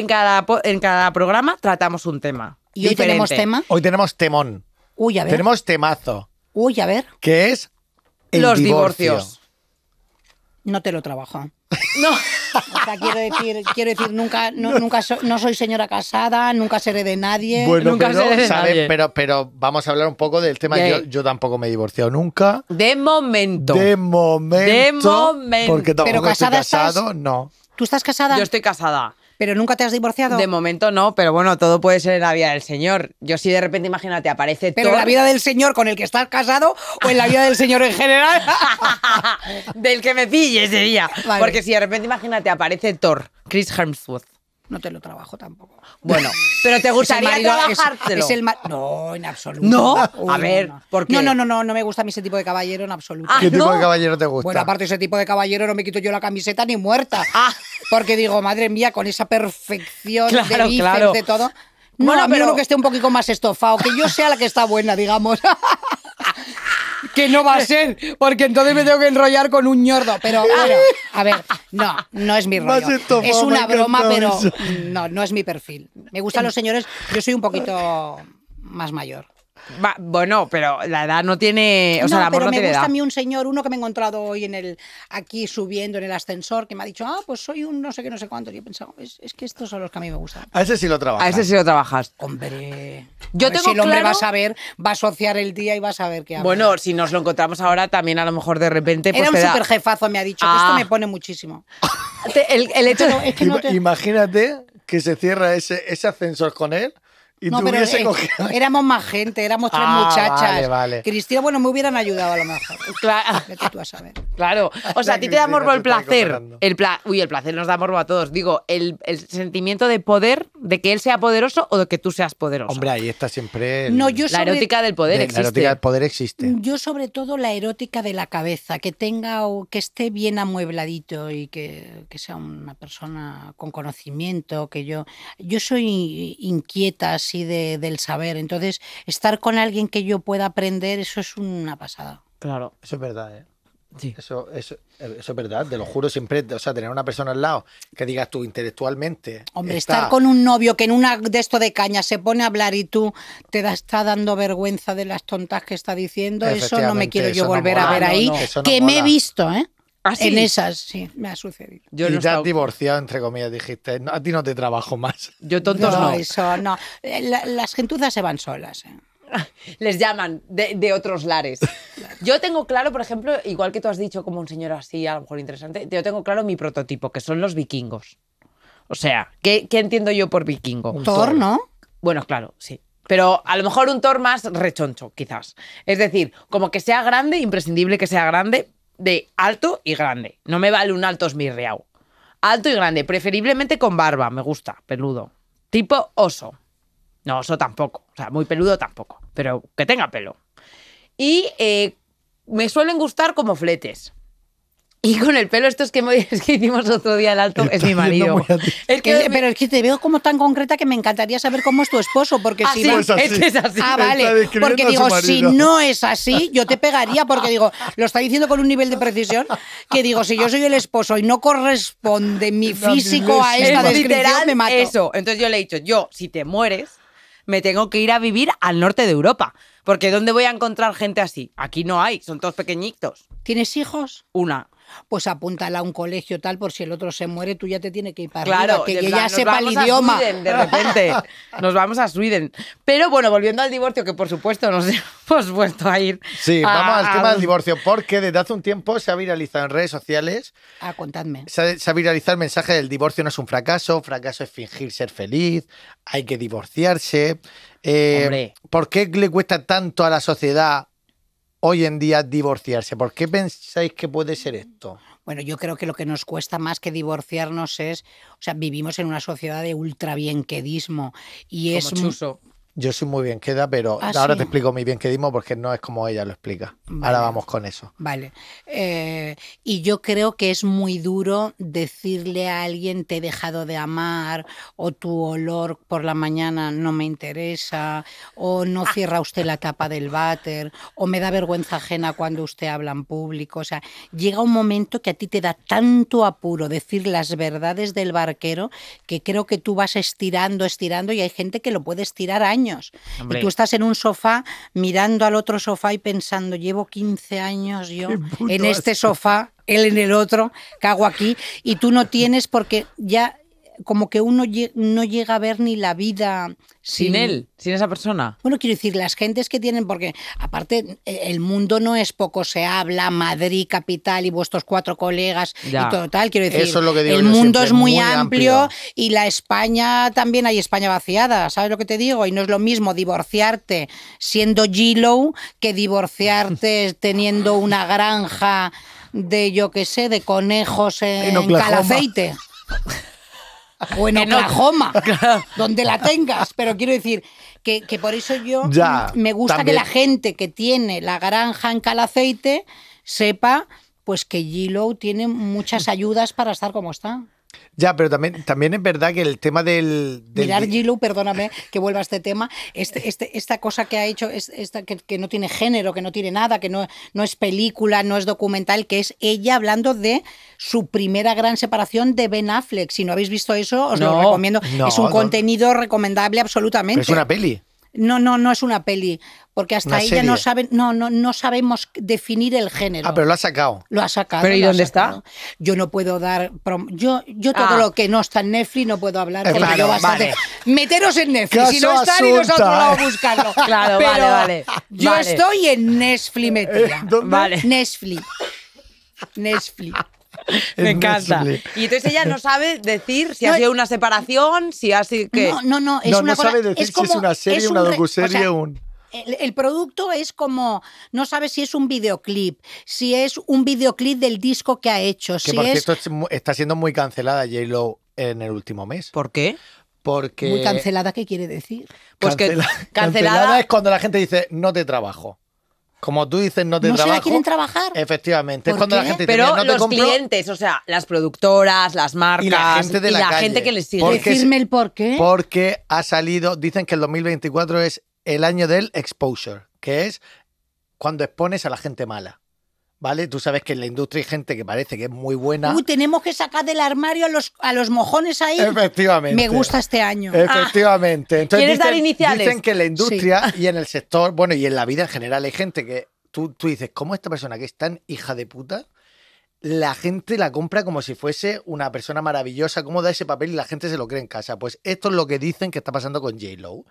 en, cada, En, cada, programa tratamos un tema. ¿Y hoy tenemos tema? Hoy tenemos temón. Uy, a ver. Tenemos temazo. Uy, a ver. qué es los divorcios. No te lo trabajo. No. quiero decir, nunca, no, nunca no soy señora casada, nunca seré de nadie. nunca pero, seré de Pero, vamos a hablar un poco del tema. Yo, tampoco me he divorciado nunca. De momento. De momento. De momento. Porque pero casado, no. ¿Tú estás casada? Yo estoy casada. ¿Pero nunca te has divorciado? De momento no, pero bueno, todo puede ser en la vida del Señor. Yo sí si de repente, imagínate, aparece ¿Pero en la vida del Señor con el que estás casado o en la vida del Señor en general? del que me pille ese día, Porque si de repente, imagínate, aparece Thor, Chris Hemsworth. No te lo trabajo tampoco. Bueno, pero te gustaría No, en absoluto. No, a ver, no. No, no, no, no, no me gusta a mí ese tipo de caballero en absoluto. Ah, ¿Qué tipo de caballero te gusta? Bueno, aparte ese tipo de caballero no me quito yo la camiseta ni muerta. Ah. Porque digo, madre mía, con esa perfección de bíceps, de todo. No, bueno, a pero... que esté un poquito más estofado, que yo sea la que está buena, digamos. que no va a ser, porque entonces me tengo que enrollar con un ñordo. Pero bueno, a ver, no, no es mi rollo. Es una broma, pero no, no es mi perfil. Me gustan los señores, yo soy un poquito más mayor bueno, pero la edad no tiene. no, pero me gusta a mí un señor, uno que me he encontrado hoy en el, aquí subiendo en el ascensor, que me ha dicho, ah, pues soy un no sé qué, no sé cuánto. Y he pensado, es, que estos son los que a mí me gustan. A ese sí lo trabajas. A ese sí lo trabajas. Hombre. Yo tengo si el hombre va a saber, va a asociar el día y va a saber qué Bueno, si nos lo encontramos ahora también, a lo mejor de repente. Pues Era un super jefazo, me ha dicho, que esto ah. me pone muchísimo. el, hecho Imagínate que se cierra ese, ese ascensor con él no, pero eh, éramos más gente, éramos tres ah, muchachas. Vale, Cristina, bueno, me hubieran ayudado a lo mejor. Claro. Claro. O sea, a ti te da morbo el placer. El Uy, el placer nos da morbo a todos. Digo, el, sentimiento de poder, de que él sea poderoso o de que tú seas poderoso. Hombre, ahí está siempre. La erótica del poder existe. La erótica del poder existe. Yo, sobre todo, la erótica de la cabeza, que tenga o que esté bien amuebladito y que, sea una persona con conocimiento, que yo. Yo soy inquieta y de, del saber. Entonces, estar con alguien que yo pueda aprender, eso es una pasada. Claro. Eso es verdad, ¿eh? Sí. Eso, eso, eso, es verdad, te lo juro siempre. O sea, tener una persona al lado que digas tú intelectualmente. Hombre, estar con un novio que en una de esto de caña se pone a hablar y tú te está dando vergüenza de las tontas que está diciendo, eso no me quiero yo volver a ver ah, ahí. que me he visto, ¿eh? Ah, en esas, sí, me ha sucedido. y ya divorciado, entre comillas, dijiste. a ti no te trabajo más. Yo tontos no. no. eso, no. Eh, las gentuzas se van solas. Eh. Les llaman de, de, otros lares. Yo tengo claro, por ejemplo, igual que tú has dicho como un señor así, a lo mejor interesante, yo tengo claro mi prototipo, que son los vikingos. O sea, ¿qué, entiendo yo por vikingo? Un Thor, ¿no? Bueno, claro, sí. Pero a lo mejor un Thor más rechoncho, quizás. Es decir, como que sea grande, imprescindible que sea grande, de alto y grande. No me vale un alto smirreau, Alto y grande, preferiblemente con barba, me gusta, peludo. Tipo oso. No, oso tampoco. O sea, muy peludo tampoco, pero que tenga pelo. Y eh, me suelen gustar como fletes. Y con el pelo estos que, es que hicimos otro día el alto, es mi marido. Eh, pero es que te veo como tan concreta que me encantaría saber cómo es tu esposo, porque ah, si pues este es así. Ah, vale. Porque digo, si no es así, yo te pegaría, porque digo, lo está diciendo con un nivel de precisión, que digo, si yo soy el esposo y no corresponde mi físico a esta descripción, me mato. Eso. Entonces yo le he dicho, yo, si te mueres, me tengo que ir a vivir al norte de Europa. Porque ¿dónde voy a encontrar gente así? Aquí no hay, son todos pequeñitos. ¿Tienes hijos? Una pues apúntala a un colegio tal, por si el otro se muere, tú ya te tienes que ir para claro, que, ya sepa el idioma. de repente, nos vamos a Sweden. Pero bueno, volviendo al divorcio, que por supuesto nos hemos vuelto a ir. Sí, vamos al tema del divorcio, porque desde hace un tiempo se ha viralizado en redes sociales. Ah, contadme. Se ha, viralizado el mensaje del divorcio no es un fracaso, fracaso es fingir ser feliz, hay que divorciarse. Eh, ¿Por qué le cuesta tanto a la sociedad hoy en día divorciarse? ¿Por qué pensáis que puede ser esto? Bueno, yo creo que lo que nos cuesta más que divorciarnos es, o sea, vivimos en una sociedad de ultra bienquedismo y es Chuso. Yo soy muy bien queda, pero ah, ahora te explico mi bien quedismo porque no es como ella lo explica. Ahora vamos con eso. Vale. Eh, y yo creo que es muy duro decirle a alguien te he dejado de amar o tu olor por la mañana no me interesa o no ah. cierra usted la tapa del váter o me da vergüenza ajena cuando usted habla en público. O sea, llega un momento que a ti te da tanto apuro decir las verdades del barquero que creo que tú vas estirando, estirando y hay gente que lo puede estirar años y tú estás en un sofá mirando al otro sofá y pensando, llevo 15 años yo en este sofá, él en el otro, cago aquí, y tú no tienes porque ya como que uno no llega a ver ni la vida sin, él, sin esa persona. Bueno, quiero decir, las gentes que tienen, porque aparte e-, el mundo no es poco, se habla Madrid, capital y vuestros cuatro colegas y todo tal. Quiero decir, el mundo es muy, amplio, y la España también hay España vaciada, ¿sabes lo que te digo? Y no es lo mismo divorciarte siendo Gilo que divorciarte teniendo una granja de, yo qué sé, de conejos en, en o en Oklahoma, donde la tengas. Pero quiero decir que, por eso yo me gusta que la gente que tiene la granja en aceite sepa pues que Gilo tiene muchas ayudas para estar como está. Ya, pero también, también es verdad que el tema del... del... Mirar perdóname que vuelva a este tema, este, este, esta cosa que ha hecho, es, esta, que, no tiene género, que no tiene nada, que no, no es película, no es documental, que es ella hablando de su primera gran separación de Ben Affleck. Si no habéis visto eso, os lo recomiendo. es un contenido recomendable absolutamente. es una peli. No, no, no es una peli, porque hasta ahí ya no sabe no, no, no sabemos definir el género. Ah, pero lo ha sacado. Lo ha sacado. ¿Pero y dónde está? Yo no puedo dar, yo, todo ah. lo que no está en Netflix no puedo hablar. claro, meteros en Netflix, si no está y nosotros a otro lado a buscarlo. claro, vale, vale. Yo estoy en Netflix eh, Vale. Netflix. Netflix. me encanta. Y entonces ella no sabe decir si ha sido una separación, si ha sido que. No, no, no. Es no, una sabe decir si es una serie, una docuserie, o un. El, producto es como, no sabe si es un videoclip, si es un videoclip del disco que ha hecho. Que por cierto está siendo muy cancelada J-Lo en el último mes. ¿Por qué? Porque... Muy cancelada, ¿qué quiere decir? Pues cancelada es cuando la gente dice, no te trabajo como tú dices, no te ¿No trabajo. quieren trabajar? Efectivamente. Es cuando la gente Pero los clientes, o sea, las productoras, las marcas la gente, de la gente que les sigue. Decirme el por Porque ha salido, dicen que el 2024 es el año del exposure, que es cuando expones a la gente mala. ¿vale? Tú sabes que en la industria hay gente que parece que es muy buena. Uy, tenemos que sacar del armario a los, mojones ahí. Efectivamente. Me gusta este año. Ah. Efectivamente. Entonces, ¿Quieres dicen, dar iniciales? Dicen que en la industria y en el sector, bueno, y en la vida en general hay gente que tú, tú dices, ¿cómo esta persona que es tan hija de puta? la gente la compra como si fuese una persona maravillosa, cómo da ese papel y la gente se lo cree en casa. Pues esto es lo que dicen que está pasando con J-Lo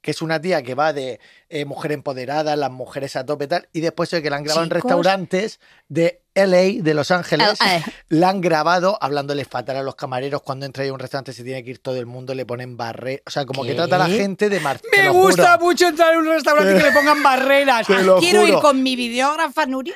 que es una tía que va de eh, mujer empoderada, las mujeres a tope tal, y después de que la han grabado en restaurantes de LA, de Los Ángeles, ah, eh. la han grabado hablándoles fatal a los camareros cuando entra a un restaurante se tiene que ir todo el mundo, le ponen barreras, o sea, como que trata a la gente de mar. Me gusta mucho entrar a un restaurante y que le pongan barreras. Quiero ir con mi videógrafa Nuria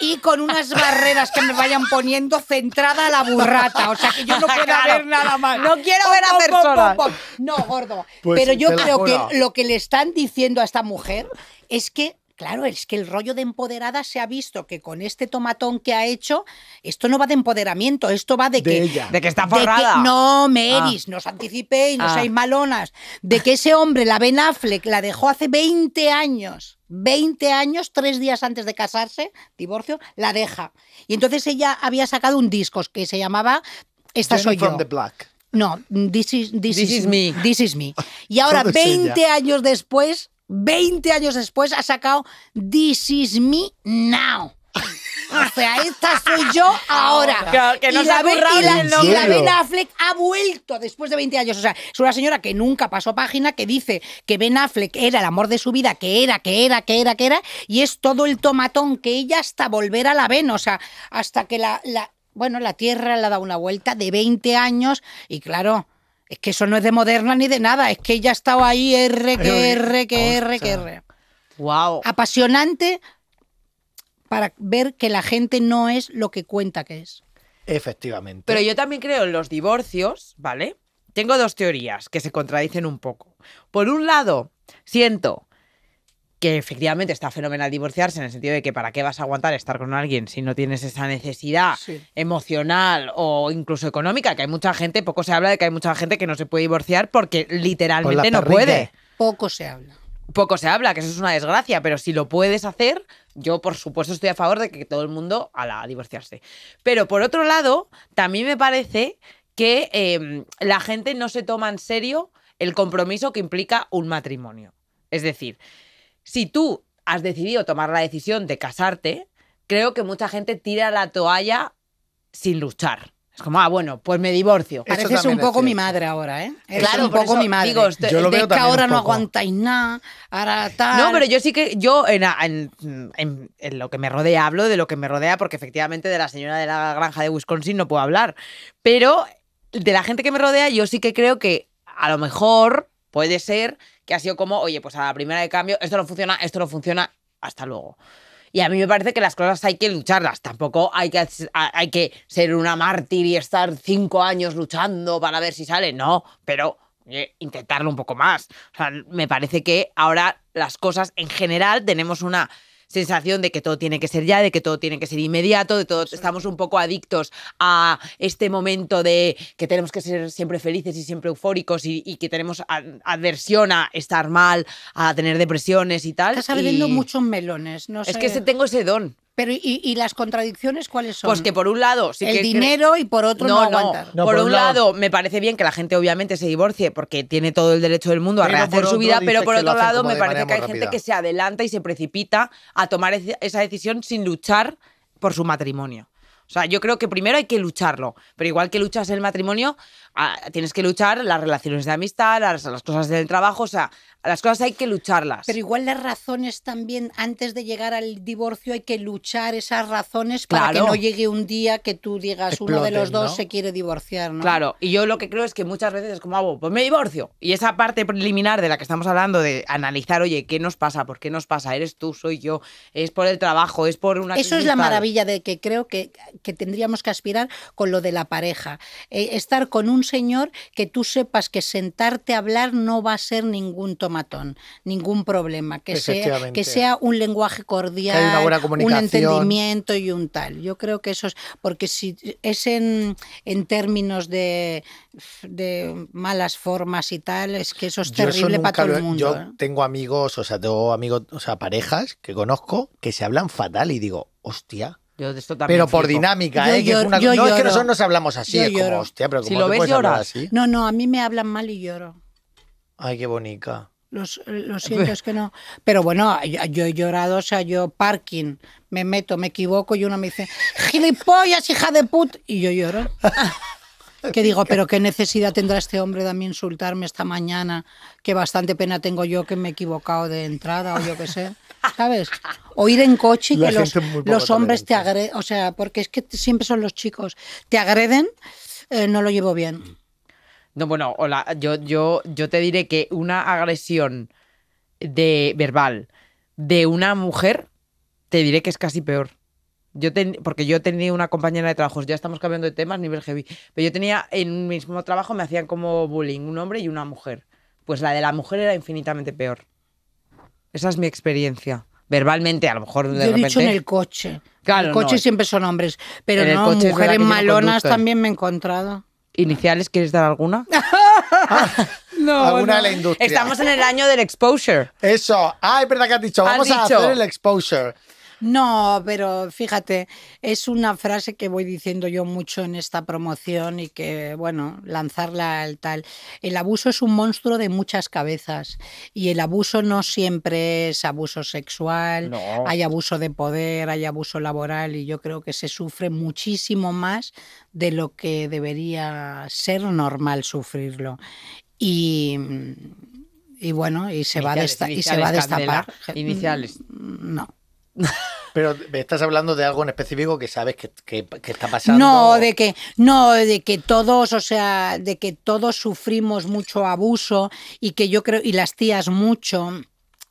y con unas barreras que me vayan poniendo centrada a la burrata. O sea, que yo no pueda ver nada más. No quiero ver a personas. no, gordo. Pues Pero yo creo que lo que le están diciendo a esta mujer es que Claro, es que el rollo de empoderada se ha visto que con este tomatón que ha hecho, esto no va de empoderamiento, esto va de, que. Ella. De que está forrada. no, ah. Meris, nos no anticipéis, no ah. malonas. De que ese hombre, la Ben Affleck, la dejó hace 20 años. 20 años, tres días antes de casarse, divorcio, la deja. Y entonces ella había sacado un disco que se llamaba Esta soy yo. the Black. No, This is, this is, me. This is me. Ah, y ahora, 20 años después, 20 años después, ha sacado This is me now. O sea, esta soy yo ahora. y, la, ben, Affleck ha vuelto después de 20 años. O sea, es una señora que nunca pasó página, que dice que Ben Affleck era el amor de su vida, que era, que era, que era, que era, y es todo el tomatón que ella hasta volver a la Ben. O sea, hasta que la, la bueno, la Tierra la ha dado una vuelta de 20 años y claro, es que eso no es de moderna ni de nada, es que ella ha estado ahí R, que R, que R, que R. Wow. Apasionante para ver que la gente no es lo que cuenta que es. Efectivamente. Pero yo también creo en los divorcios, ¿vale? Tengo dos teorías que se contradicen un poco. Por un lado, siento que efectivamente está fenomenal divorciarse en el sentido de que para qué vas a aguantar estar con alguien si no tienes esa necesidad emocional o incluso económica, que hay mucha gente, poco se habla de que hay mucha gente que no se puede divorciar porque literalmente no puede. Poco se habla. Poco se habla, que eso es una desgracia, pero si lo puedes hacer, yo por supuesto estoy a favor de que todo el mundo a la divorciarse. Pero por otro lado, también me parece que em, la gente no se toma en serio el compromiso que implica un matrimonio. Es decir, si tú has decidido tomar la decisión de casarte, creo que mucha gente tira la toalla sin luchar. Es como, ah, bueno, pues me divorcio. Pareces un poco mi madre ahora, ¿eh? claro, un poco mi madre. Digo, yo que ahora no aguantáis nada, ahora tal. No, pero yo sí que, yo en, lo que me rodea, hablo de lo que me rodea, porque efectivamente de la señora de la granja de Wisconsin no puedo hablar. Pero de la gente que me rodea, yo sí que creo que a lo mejor puede ser que ha sido como, oye, pues a la primera de cambio, esto no funciona, esto no funciona, hasta luego. Y a mí me parece que las cosas hay que lucharlas, tampoco hay que, hay que ser una mártir y estar cinco años luchando para ver si sale, no, pero intentarlo un poco más. O sea, me parece que ahora las cosas en general tenemos una sensación de que todo tiene que ser ya, de que todo tiene que ser inmediato, de todo estamos un poco adictos a este momento de que tenemos que ser siempre felices y siempre eufóricos y, que tenemos adversión a estar mal, a tener depresiones y tal. Estás abriendo muchos melones, no sé. Es que tengo ese don. Pero ¿y, las contradicciones cuáles son? Pues que por un lado... el dinero y por otro no, aguantar. por, un lado, me parece bien que la gente obviamente se divorcie porque tiene todo el derecho del mundo a rehacer su vida, pero por otro lado me parece que hay gente que se adelanta y se precipita a tomar esa decisión sin luchar por su matrimonio. O sea, yo creo que primero hay que lucharlo, pero igual que luchas el matrimonio, tienes que luchar las relaciones de amistad, las, cosas del trabajo, o sea, las cosas hay que lucharlas. Pero igual las razones también, antes de llegar al divorcio, hay que luchar esas razones para que no llegue un día que tú digas uno de los dos se quiere divorciar, ¿no? Claro, y yo lo que creo es que muchas veces es como, hago, ah, pues me divorcio. Y esa parte preliminar de la que estamos hablando, de analizar, oye, ¿qué nos pasa? ¿Por qué nos pasa? ¿Eres tú? ¿Soy yo? ¿Es por el trabajo? ¿Es por una... Eso es la maravilla de que creo que, que tendríamos que aspirar con lo de la pareja. Eh, estar con un señor que tú sepas que sentarte a hablar no va a ser ningún tomatón, ningún problema, que, sea, que sea un lenguaje cordial, un entendimiento y un tal. Yo creo que eso es, porque si es en, términos de, malas formas y tal, es que eso es terrible para todo el mundo. Yo ¿eh? tengo amigos, o sea, tengo amigos, o sea, parejas que conozco que se hablan fatal y digo, hostia yo de esto pero por dinámica, ¿eh? Lloro, una... no, es que nosotros nos hablamos así, es como, hostia, pero como si lo ves, Así? No, no, a mí me hablan mal y lloro. Ay, qué bonita. Los, lo siento, es que no. Pero bueno, yo, yo, he llorado, o sea, yo parking, me meto, me equivoco y uno me dice, gilipollas, hija de put, y yo lloro. que digo, pero qué necesidad tendrá este hombre de a mí insultarme esta mañana, que bastante pena tengo yo que me he equivocado de entrada o yo qué sé, ¿sabes? O ir en coche y que los, hombres te agreden, o sea, porque es que siempre son los chicos, te agreden, eh, no lo llevo bien. No, bueno, hola, yo, yo, yo te diré que una agresión de verbal de una mujer, te diré que es casi peor. Yo porque yo tenía una compañera de trabajos, ya estamos cambiando de temas, nivel heavy. Pero yo tenía en un mismo trabajo, me hacían como bullying, un hombre y una mujer. Pues la de la mujer era infinitamente peor. Esa es mi experiencia. Verbalmente, a lo mejor de yo he en el coche. Claro. En el coche siempre son hombres. Pero en no, mujeres malonas también me he encontrado. ¿Iniciales quieres dar alguna? no, Estamos en el año del exposure. Eso. Ay, ah, es verdad que has dicho. Vamos a hacer el exposure. No, pero fíjate, es una frase que voy diciendo yo mucho en esta promoción y que, bueno, lanzarla al tal. El abuso es un monstruo de muchas cabezas y el abuso no siempre es abuso sexual, hay abuso de poder, hay abuso laboral y yo creo que se sufre muchísimo más de lo que debería ser normal sufrirlo. Y, y bueno, y se, va, y se va a destapar. Iniciales. Mm, no. Pero me estás hablando de algo en específico que sabes que, está pasando. No, de que, no, de que todos, o sea, de que todos sufrimos mucho abuso y que yo creo, y las tías mucho.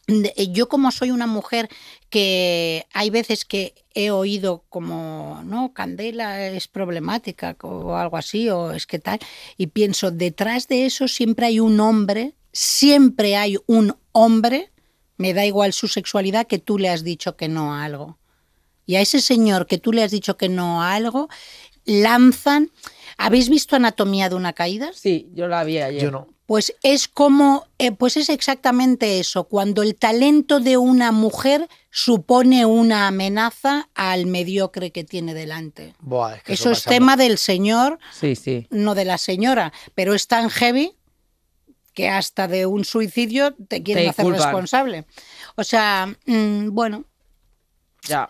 Eh, yo como soy una mujer que hay veces que he oído como, no, Candela es problemática o algo así, o es que tal, y pienso, detrás de eso siempre hay un hombre, siempre hay un hombre me da igual su sexualidad que tú le has dicho que no a algo. Y a ese señor que tú le has dicho que no a algo, lanzan... ¿Habéis visto Anatomía de una caída? Sí, yo la había ayer. Yo no. Pues es como, eh, pues es exactamente eso, cuando el talento de una mujer supone una amenaza al mediocre que tiene delante. eso, es tema del señor, no de la señora, pero es tan heavy que hasta de un suicidio te quieren hacer responsable. O sea, mm, bueno. Ya.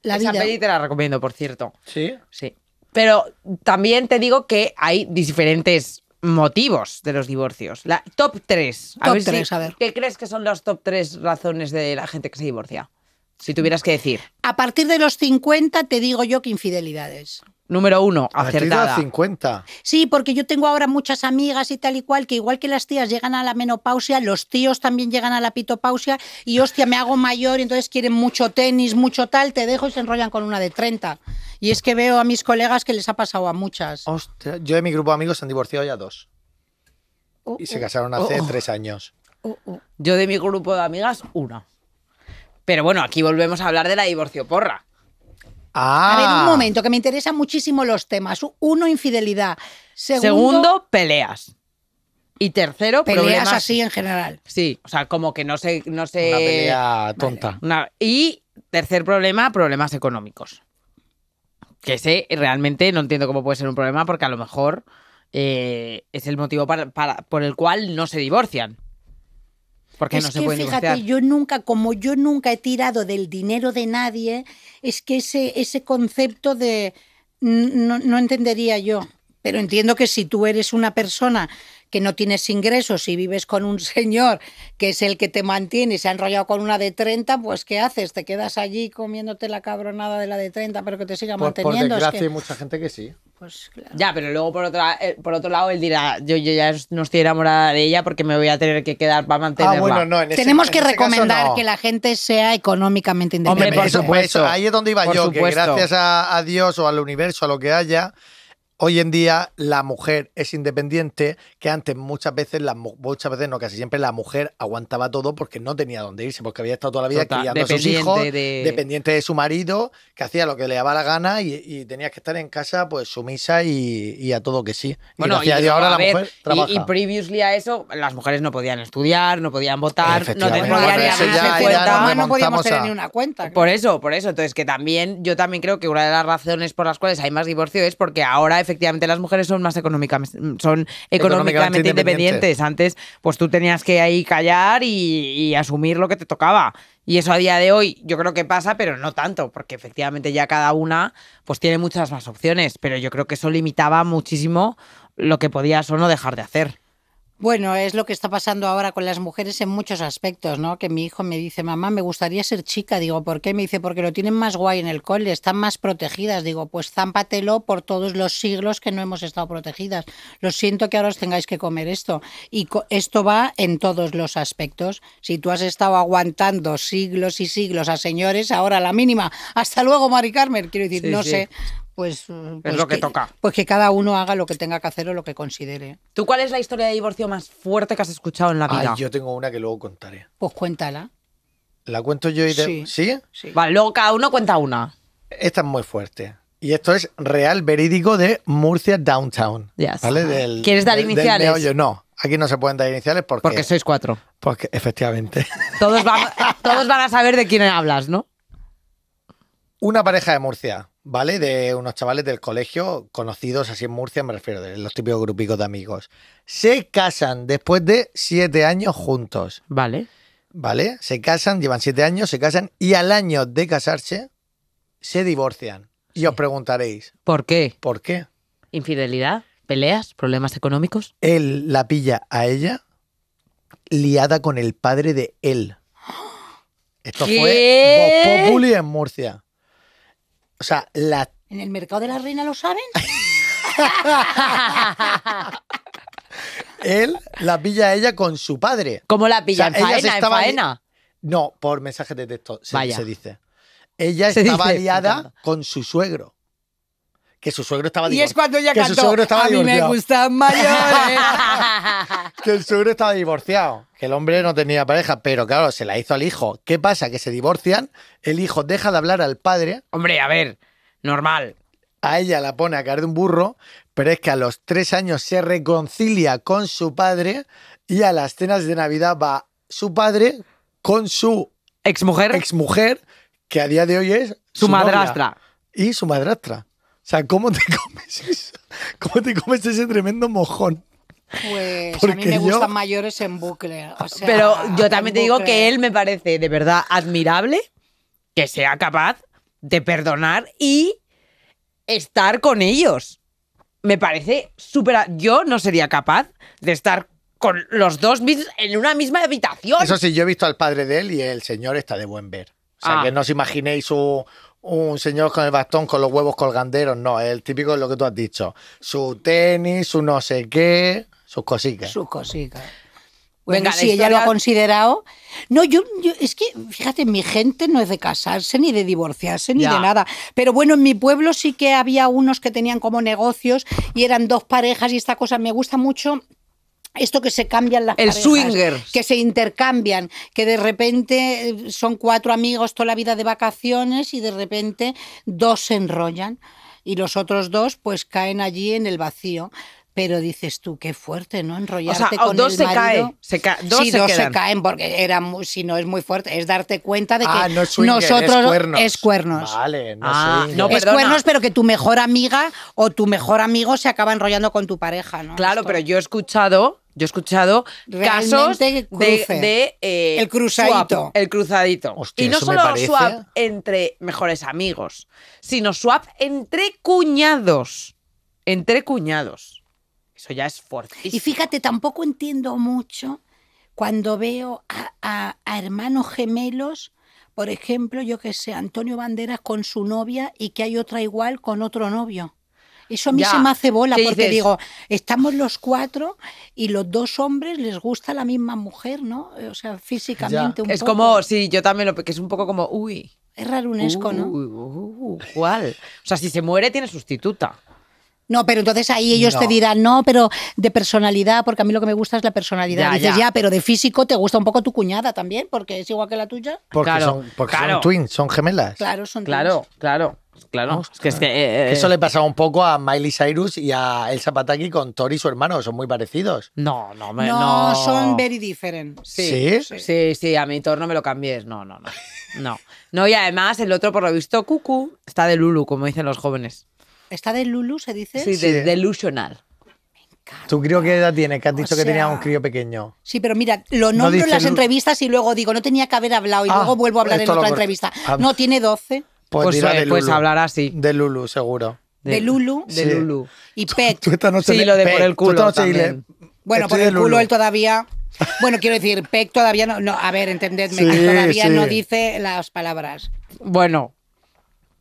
La Esa vida. te la recomiendo, por cierto. ¿Sí? Sí. Pero también te digo que hay diferentes motivos de los divorcios. La, top 3. top ver a ver. ¿Qué crees que son las top tres razones de la gente que se divorcia? Si tuvieras que decir. A partir de los 50 te digo yo que infidelidades. Número uno, acertada. A 50. Sí, porque yo tengo ahora muchas amigas y tal y cual, que igual que las tías llegan a la menopausia, los tíos también llegan a la pitopausia y hostia, me hago mayor y entonces quieren mucho tenis, mucho tal, te dejo y se enrollan con una de 30. Y es que veo a mis colegas que les ha pasado a muchas. Hostia, yo de mi grupo de amigos se han divorciado ya dos. Oh, y se oh. casaron hace oh, tres años. Yo de mi grupo de amigas, una. Pero bueno, aquí volvemos a hablar de la divorcio porra. A ver, un ah. momento, que me interesan muchísimo los temas. Uno, infidelidad. Segundo, peleas. Y tercero, peleas problemas. así en general. Sí, o sea, como que no sé No sé Una pelea tonta. Y tercer problema, problemas económicos. Que sé, realmente no entiendo cómo puede ser un problema porque a lo mejor eh, es el motivo por el cual no se divorcian. Porque es no se que, fíjate, yo nunca, como yo nunca he tirado del dinero de nadie, es que ese, ese concepto de no entendería yo. Pero entiendo que si tú eres una persona que no tienes ingresos y vives con un señor que es el que te mantiene y se ha enrollado con una de 30, pues ¿qué haces? ¿Te quedas allí comiéndote la cabronada de la de 30 pero que te siga manteniendo? Por desgracia hay mucha gente que sí. Pues, claro. Ya, pero luego por, otra, eh, por otro lado él dirá, yo, ya no estoy enamorada de ella porque me voy a tener que quedar para ah, mantenerla. Tenemos que recomendar que la gente sea económicamente independiente. Hombre, por supuesto. ahí es donde iba yo, gracias a, a Dios o al universo, a lo que haya, Hoy en día la mujer es independiente, que antes muchas veces, muchas veces no, casi siempre la mujer aguantaba todo porque no tenía dónde irse, porque había estado toda la vida criando a sus hijos, dependiente de su marido, que hacía lo que le daba la gana y, tenía que estar en casa pues sumisa y, a todo que sí. Bueno, y, ahora la mujer trabaja. Y, previously a eso, las mujeres no podían estudiar, no podían votar, no, tenían bueno, cuenta. Ah, no podíamos tener ni una cuenta. Por eso, por eso. Entonces, que también, yo también creo que una de las razones por las cuales hay más divorcio es porque ahora efectivamente las mujeres son más económicas, son económicamente, independientes. Antes, pues tú tenías que ahí callar y, y asumir lo que te tocaba. Y eso a día de hoy yo creo que pasa, pero no tanto, porque efectivamente ya cada una pues tiene muchas más opciones, pero yo creo que eso limitaba muchísimo lo que podías o no dejar de hacer. Bueno, es lo que está pasando ahora con las mujeres en muchos aspectos, ¿no? Que mi hijo me dice, mamá, me gustaría ser chica. Digo, ¿por qué? Me dice, porque lo tienen más guay en el cole, están más protegidas. Digo, pues zámpatelo por todos los siglos que no hemos estado protegidas. Lo siento que ahora os tengáis que comer esto. Y esto va en todos los aspectos. Si tú has estado aguantando siglos y siglos a señores, ahora la mínima. Hasta luego, Mari Carmen. Quiero decir, no sé pues, es pues lo que, toca. Pues que cada uno haga lo que tenga que hacer o lo que considere. ¿Tú cuál es la historia de divorcio más fuerte que has escuchado en la vida? yo tengo una que luego contaré. Pues cuéntala. ¿La cuento yo y te... Sí. ¿Sí? Vale, luego cada uno cuenta una. Esta es muy fuerte. Y esto es real, verídico de Murcia Downtown. ¿Quieres dar iniciales? no, aquí no se pueden dar iniciales porque... Porque sois cuatro. Porque, efectivamente. Todos, van, todos van a saber de quién hablas, ¿no? Una pareja de Murcia ¿vale? De unos chavales del colegio, conocidos así en Murcia, me refiero, de los típicos grupicos de amigos. Se casan después de siete años juntos. Vale. ¿Vale? Se casan, llevan siete años, se casan y al año de casarse se divorcian. Y os preguntaréis. ¿Por qué? ¿Por qué? Infidelidad, peleas, problemas económicos. Él la pilla a ella liada con el padre de él. Esto ¿Qué? fue Populi en Murcia. O sea, la... ¿En el mercado de la reina lo saben? Él la pilla a ella con su padre. ¿Cómo la pilla? faena? No, por mensaje de texto, se, Vaya. se dice. Ella estaba aliada con su suegro que su suegro estaba divorciado. Y es cuando ella que cantó, a mí me gustan mayores. ¿eh? que el suegro estaba divorciado, que el hombre no tenía pareja, pero claro, se la hizo al hijo. ¿Qué pasa? Que se divorcian, el hijo deja de hablar al padre, Hombre, a ver, normal. a ella la pone a caer de un burro, pero es que a los tres años se reconcilia con su padre y a las cenas de Navidad va su padre con su Ex mujer, exmujer, que a día de hoy es su madrastra. y su madrastra. O sea, ¿cómo te comes eso? ¿Cómo te comes ese tremendo mojón? Pues a mí me gustan mayores en bucle. Pero yo también te digo que él me parece de verdad admirable que sea capaz de perdonar y estar con ellos. Me parece súper... Yo no sería capaz de estar con los dos en una misma habitación. Eso sí, yo he visto al padre de él y el señor está de buen ver. O sea, ah. que no os imaginéis su un señor con el bastón con los huevos colganderos, no, el típico de lo que tú has dicho. Su tenis, su no sé qué, sus cositas. Sus cositas. Bueno, Venga, si ella lo ha considerado. No, yo, es que, fíjate, mi gente no es de casarse, ni de divorciarse, ni de nada. Pero bueno, en mi pueblo sí que había unos que tenían como negocios y eran dos parejas y esta cosa me gusta mucho esto que se cambian las el swinger que se intercambian que de repente eh, son cuatro amigos toda la vida de vacaciones y de repente dos se enrollan y los otros dos pues caen allí en el vacío pero dices tú, qué fuerte, ¿no? Enrollarte con dos el se marido. Cae, se caen. dos se caen porque si no es muy fuerte, es darte cuenta de ah, que nosotros es cuernos. Es cuernos. Vale, no, ah, Es cuernos, pero que tu mejor amiga o tu mejor amigo se acaba enrollando con tu pareja, ¿no? Claro, pero yo he escuchado yo he escuchado casos de, eh, el cruzadito. el cruzadito. y no solo swap entre mejores amigos, sino swap entre cuñados. Entre cuñados. Eso ya es fuerte. Y fíjate, tampoco entiendo mucho cuando veo a hermanos gemelos por ejemplo, yo que sé, Antonio Banderas con su novia y que hay otra igual con otro novio. Eso a mí se me hace bola porque digo, estamos los cuatro y los dos hombres les gusta la misma mujer, ¿no? O sea, físicamente un es poco. Es como, sí, yo también lo que es un poco como, uy. Es raro un esco, ¿no? Uy, ¿Cuál? O sea, si se muere tiene sustituta. No, pero entonces ahí ellos te dirán, no, pero de personalidad, porque a mí lo que me gusta es la personalidad. Ya, dices, ya. pero de físico te gusta un poco tu cuñada también, porque es igual que la tuya. Porque, claro, porque claro. son twins, son gemelas. Claro, son twins. Claro, claro. Claro, que, eh, eh, eso le eh. pasaba un poco a Miley Cyrus y a Elsa Pataki con Tori, su hermano, son muy parecidos. No, no, me, no, no. son very different. Sí, sí, sí, a mi torno me lo cambies. No, no, no. No, no y además el otro, por lo visto, Cucu, está de Lulu, como dicen los jóvenes. ¿Está de Lulu, se dice? Sí, de, delusional. ¿Tú creo que edad tiene? Que has dicho que tenía un crío pequeño. Sí, pero mira, lo nombro en las entrevistas y luego digo, no tenía que haber hablado y ah, luego vuelvo a hablar en otra entrevista. Ah. no, tiene 12. Pues, pues eh, de pues así. De Lulu, seguro. De, Lulu. De Lulu. Y Peck? sí, lo de por el culo. bueno, por el culo él todavía. Bueno, quiero decir, Peck todavía no. no a ver, entendedme, que todavía no dice las palabras. Bueno.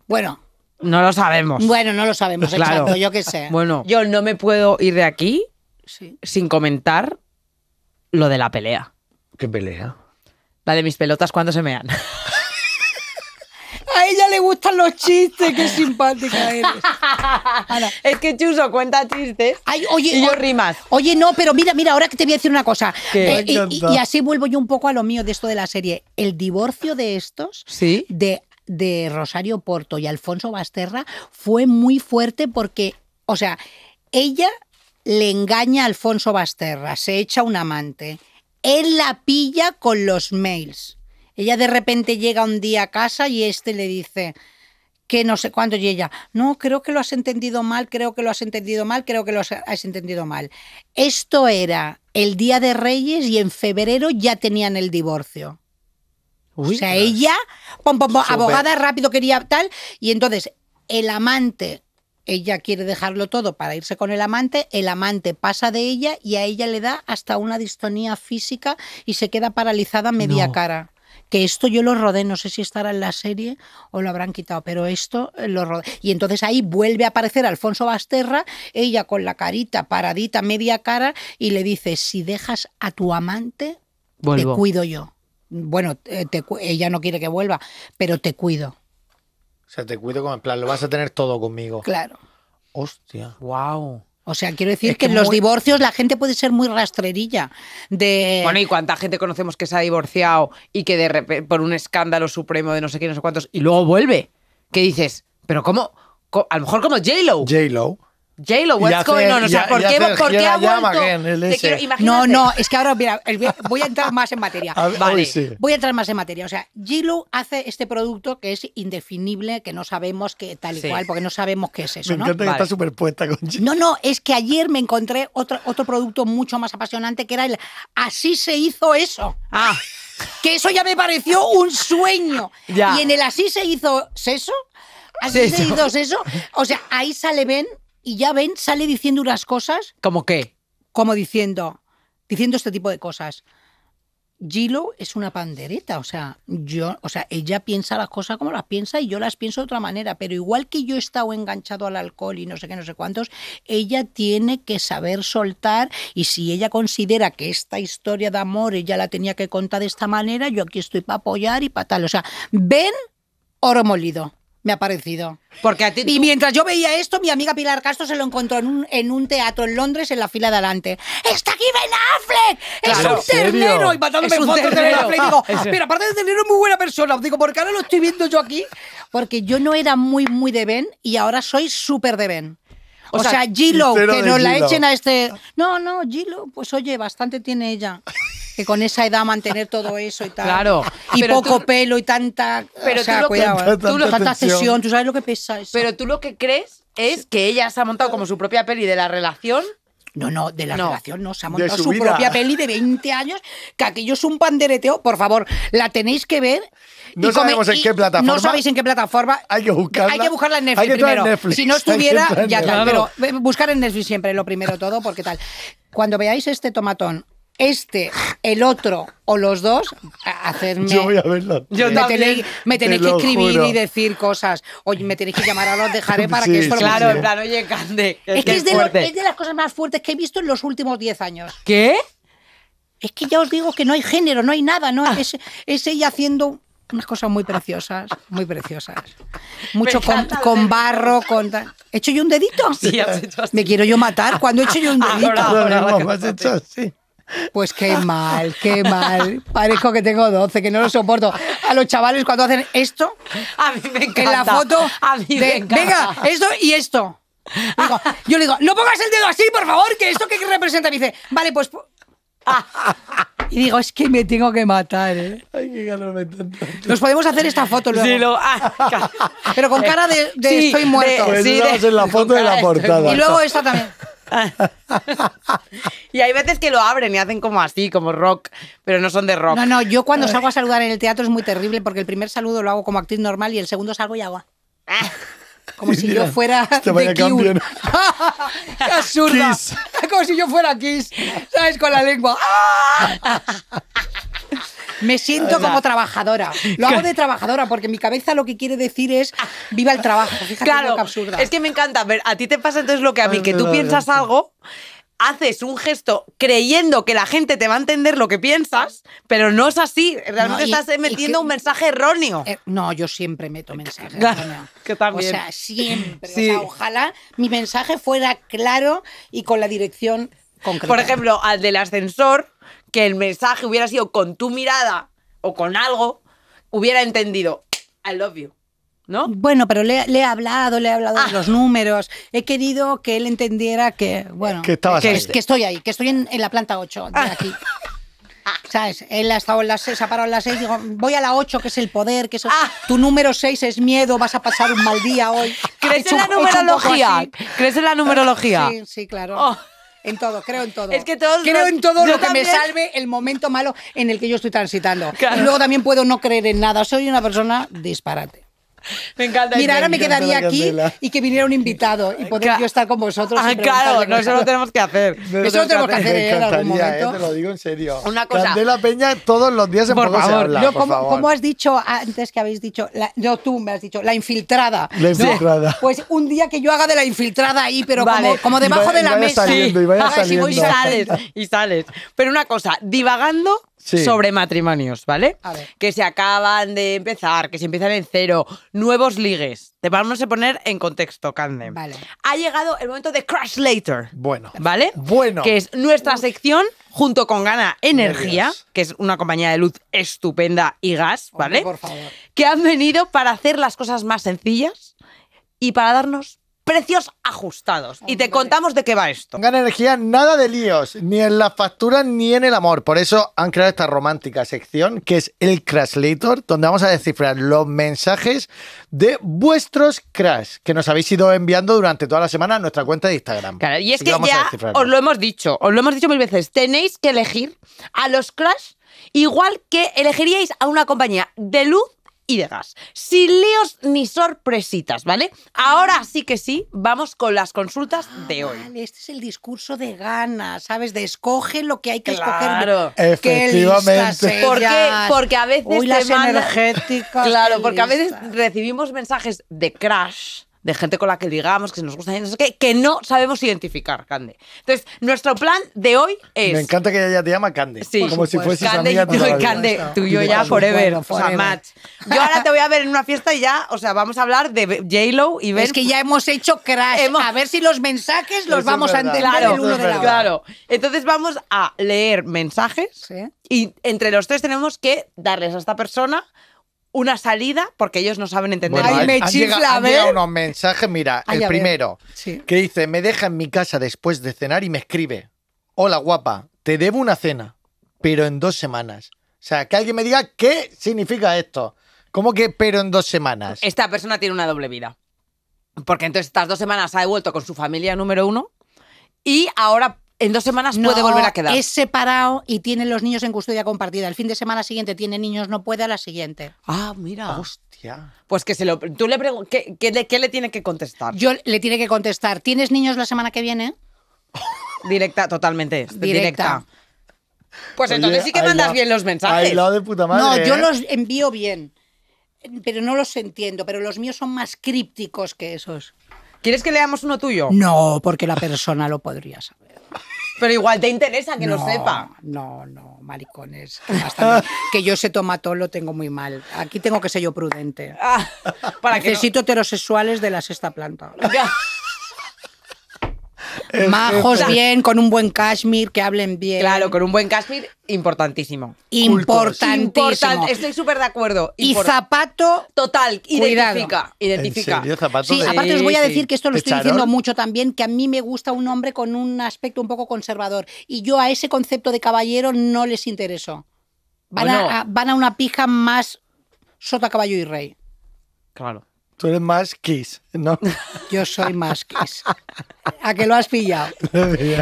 Bueno. No lo sabemos. Bueno, no lo sabemos, exacto, yo qué sé. Bueno, yo no me puedo ir de aquí sin comentar lo de la pelea. ¿Qué pelea? La de mis pelotas cuando se mean ella le gustan los chistes, qué simpática eres. es que Chuso cuenta chistes oye, yo rimas. Oye, no, pero mira, mira, ahora que te voy a decir una cosa. Eh, y, así vuelvo yo un poco a lo mío de esto de la serie. El divorcio de estos, de, de Rosario Porto y Alfonso Basterra, fue muy fuerte porque, o sea, ella le engaña a Alfonso Basterra, se echa un amante. Él la pilla con los mails. Ella de repente llega un día a casa y este le dice que no sé cuándo y ella, no, creo que lo has entendido mal, creo que lo has entendido mal, creo que lo has entendido mal. Esto era el Día de Reyes y en febrero ya tenían el divorcio. o sea, ella, abogada, rápido quería tal, y entonces el amante, ella quiere dejarlo todo para irse con el amante, el amante pasa de ella y a ella le da hasta una distonía física y se queda paralizada media cara que esto yo lo rodé, no sé si estará en la serie o lo habrán quitado, pero esto eh, lo rodé. Y entonces ahí vuelve a aparecer Alfonso Basterra, ella con la carita paradita, media cara, y le dice, si dejas a tu amante, te cuido yo. Bueno, eh, ella no quiere que vuelva, pero te cuido. O sea, te cuido como en plan, lo vas a tener todo conmigo. Claro. Hostia. Wow. O sea, quiero decir que, en los divorcios la gente puede ser muy rastrerilla. De... Bueno, y cuánta gente conocemos que se ha divorciado y que de repente, por un escándalo supremo de no sé quién no sé cuántos, y luego vuelve. ¿Qué dices? ¿Pero cómo? A lo mejor como J-Lo. J-Lo. J-Lo, ¿por qué, ha vuelto? no, no, es que ahora, mira, voy a entrar más en materia. vale, voy a entrar más en materia. O sea, j hace este producto que es indefinible, que no sabemos qué tal y cual, porque no sabemos qué es eso, ¿no? que está superpuesta No, no, es que ayer me encontré otro, otro producto mucho más apasionante, que era el Así se hizo eso. Ah. Que eso ya me pareció un sueño. Y en el Así se hizo eso, Así se hizo eso, o sea, ahí sale Ben y ya ven, sale diciendo unas cosas. ¿Cómo qué? Como diciendo, diciendo este tipo de cosas. Gilo es una pandereta, o sea, yo, o sea, ella piensa las cosas como las piensa y yo las pienso de otra manera, pero igual que yo he estado enganchado al alcohol y no sé qué, no sé cuántos, ella tiene que saber soltar y si ella considera que esta historia de amor ella la tenía que contar de esta manera, yo aquí estoy para apoyar y para tal, o sea, ven oro molido me ha parecido. Porque y mientras yo veía esto, mi amiga Pilar Castro se lo encontró en un, en un teatro en Londres, en la fila de adelante. ¡Está aquí Ben Affleck! ¡Es un ternero! Y matándome fotos de Ben Affleck. Digo, pero aparte de tener es muy buena persona. Digo, porque ahora lo estoy viendo yo aquí. Porque yo no era muy, muy de Ben y ahora soy súper de Ben. O, sea, Gilo, que nos la echen a este. No, no, Gilo, pues oye, bastante tiene ella. que con esa edad mantener todo eso y tal. Claro. Y poco pelo y tanta. Pero tú lo que, ¿eh? tú tanta sesión, tú sabes lo que pesa Pero tú lo que crees es que ella se ha montado como su propia peli de la relación. No, no, de la relación no. Se ha montado su, propia peli de 20 años, que aquello es un pandereteo. Por favor, la tenéis que ver. No sabemos en qué plataforma. No sabéis en qué plataforma. Hay que buscarla. Hay que buscarla en Netflix primero. En Si no estuviera, ya tal. Pero eh, buscar en Netflix siempre lo primero todo, porque tal. Cuando veáis este tomatón este, el otro o los dos, hacerme. Yo voy a verlo. me tenéis, que escribir y decir cosas. Oye, me tenéis que llamar a los dejaré para que sí, Claro, en plan, oye, Cande. Es, que es de, las cosas más fuertes que he visto en los últimos 10 años. ¿Qué? Es que ya os digo que no hay género, no hay nada, ¿no? Ah. Es, ella haciendo unas cosas muy preciosas, muy preciosas. Mucho con, barro, con... ¿He hecho yo un dedito? Sí, has hecho Me quiero yo matar cuando he hecho yo un dedito. no, pues qué mal, qué mal. Parezco que tengo 12, que no lo soporto. A los chavales cuando hacen esto, a mí En la foto, a venga, esto y esto. yo le digo, no pongas el dedo así, por favor, que esto que representa. Me dice, vale, pues. Y digo, es que me tengo que matar, ¿eh? Ay, qué calor me Nos podemos hacer esta foto luego. lo... Ah, Pero con cara de, estoy muerto. Pues sí, la Y luego esta también. y hay veces que lo abren y hacen como así, como rock, pero no son de rock. No, no, yo cuando salgo a saludar en el teatro es muy terrible porque el primer saludo lo hago como actriz normal y el segundo salgo y hago. Como si yo fuera este de ¡Qué absurda! Como si yo fuera Kiss, ¿sabes? Con la lengua. Me siento como trabajadora. Lo hago de trabajadora porque mi cabeza lo que quiere decir es viva el trabajo. Fíjate claro, absurda. Es que me encanta. ver, a ti te pasa entonces lo que a mí, que tú piensas algo haces un gesto creyendo que la gente te va a entender lo que piensas, pero no es así. Realmente estás metiendo un mensaje erróneo. Eh, no, yo siempre meto mensajes erróneos. O sea, siempre. ojalá mi mensaje fuera claro y con la dirección concreta. Por ejemplo, al del ascensor, que el mensaje hubiera sido con tu mirada o con algo, hubiera entendido, I love you. ¿No? Bueno, pero le, he hablado, le he hablado de ah. los números. He querido que él entendiera que, bueno, que, estoy ahí, que estoy en, la planta 8 de ah. aquí. ¿Sabes? Él ha estado en la 6, ha parado en la 6, digo, voy a la 8, que es el poder, que es ah. tu número 6 es miedo, vas a pasar un mal día hoy. ¿Crees en la numerología? ¿Crees en la numerología? Sí, sí, claro. Oh en todo, creo en todo. Es que creo en todo lo que me salve el momento malo en el que yo estoy transitando. luego también puedo no creer en nada. Soy una persona disparate me encanta. Mira, ahora me quedaría aquí y que viniera un invitado y poder yo estar con vosotros. Ah, claro, no, eso lo tenemos que hacer. eso lo tenemos que hacer en algún ¿eh? momento. te lo digo en serio. Una cosa. Candela Peña todos los días en por favor. Se puede no, por como, favor. como, has dicho antes que habéis dicho, la, no tú me has dicho, la infiltrada. La infiltrada. Pues un día que yo haga de la infiltrada ahí, pero como, como, debajo de la mesa. Saliendo, y, vaya saliendo. y sales, y sales. Pero una cosa, divagando sobre matrimonios, ¿vale? Que se acaban de empezar, que se empiezan en cero, nuevos ligues. Te vamos a poner en contexto, Candem. Vale. Ha llegado el momento de Crash Later. Bueno. ¿Vale? Bueno. Que es nuestra sección junto con Gana Energía, que es una compañía de luz estupenda y gas, ¿vale? por favor. Que han venido para hacer las cosas más sencillas y para darnos precios ajustados. Y te contamos de qué va esto. Gana energía, nada de líos, ni en la factura ni en el amor. Por eso han creado esta romántica sección que es el Crashlator, donde vamos a descifrar los mensajes de vuestros crash que nos habéis ido enviando durante toda la semana a nuestra cuenta de Instagram. Claro, y es que ya os lo hemos dicho, os lo hemos dicho mil veces, tenéis que elegir a los crash igual que elegiríais a una compañía de luz y de gas. Sin líos ni sorpresitas, ¿vale? Ahora sí que sí, vamos con las consultas ah, de hoy. este es el discurso de gana, ¿sabes? De escoge lo que hay que escoger. Efectivamente. ¿Por qué? Porque a veces Uy, Claro, porque a veces recibimos mensajes de crash de gente con la que digamos que nos gusta, no sé que no sabemos identificar, Cande. Entonces, nuestro plan de hoy es. Me encanta que ella te llama Cande. Sí, como si fuese Cande, amiga yo, y Cande, tú y yo ya forever. O sea, match. Yo ahora te voy a ver en una fiesta y ya, o sea, vamos a hablar de j y ver. Es que ya hemos hecho crash. A ver si los mensajes los vamos a entender claro, uno de la Claro. Entonces, vamos a leer mensajes y entre los tres tenemos que darles a esta persona una salida porque ellos no saben entender. Ay, me unos mensajes, mira, el primero, que dice, me deja en mi casa después de cenar y me escribe, hola guapa, te debo una cena, pero en dos semanas. O sea, que alguien me diga qué significa esto. ¿Cómo que pero en dos semanas? Esta persona tiene una doble vida. Porque entonces estas dos semanas ha devuelto con su familia número uno y ahora en dos semanas puede volver a quedar. Es separado y tiene los niños en custodia compartida. El fin de semana siguiente tiene niños, no puede a la siguiente. Ah, mira. Hostia. Pues que se lo. ¿Tú le ¿qué, le tiene que contestar? Yo le tiene que contestar. ¿Tienes niños la semana que viene? directa, totalmente. Directa. Pues entonces sí que mandas bien los mensajes. Lado de puta madre, no, yo ¿eh? los envío bien. Pero no los entiendo. Pero los míos son más crípticos que esos. ¿Quieres que leamos uno tuyo? No, porque la persona lo podría saber. Pero igual te interesa que no, lo sepa. No, no, maricones. que yo ese tomatón lo tengo muy mal. Aquí tengo que ser yo prudente. Ah, ¿para Necesito heterosexuales de la sexta planta. Majos bien, con un buen cashmere, que hablen bien. Claro, con un buen cashmere, importantísimo. Importantísimo. estoy súper de acuerdo. y zapato. Total, identifica. identifica. sí, aparte os voy a decir que esto lo estoy diciendo mucho también, que a mí me gusta un hombre con un aspecto un poco conservador. Y yo a ese concepto de caballero no les intereso Van, a, van a una pija más sota, caballo y rey. Claro. Tú eres más Kiss, ¿no? Yo soy más Kiss. ¿A que lo has pillado?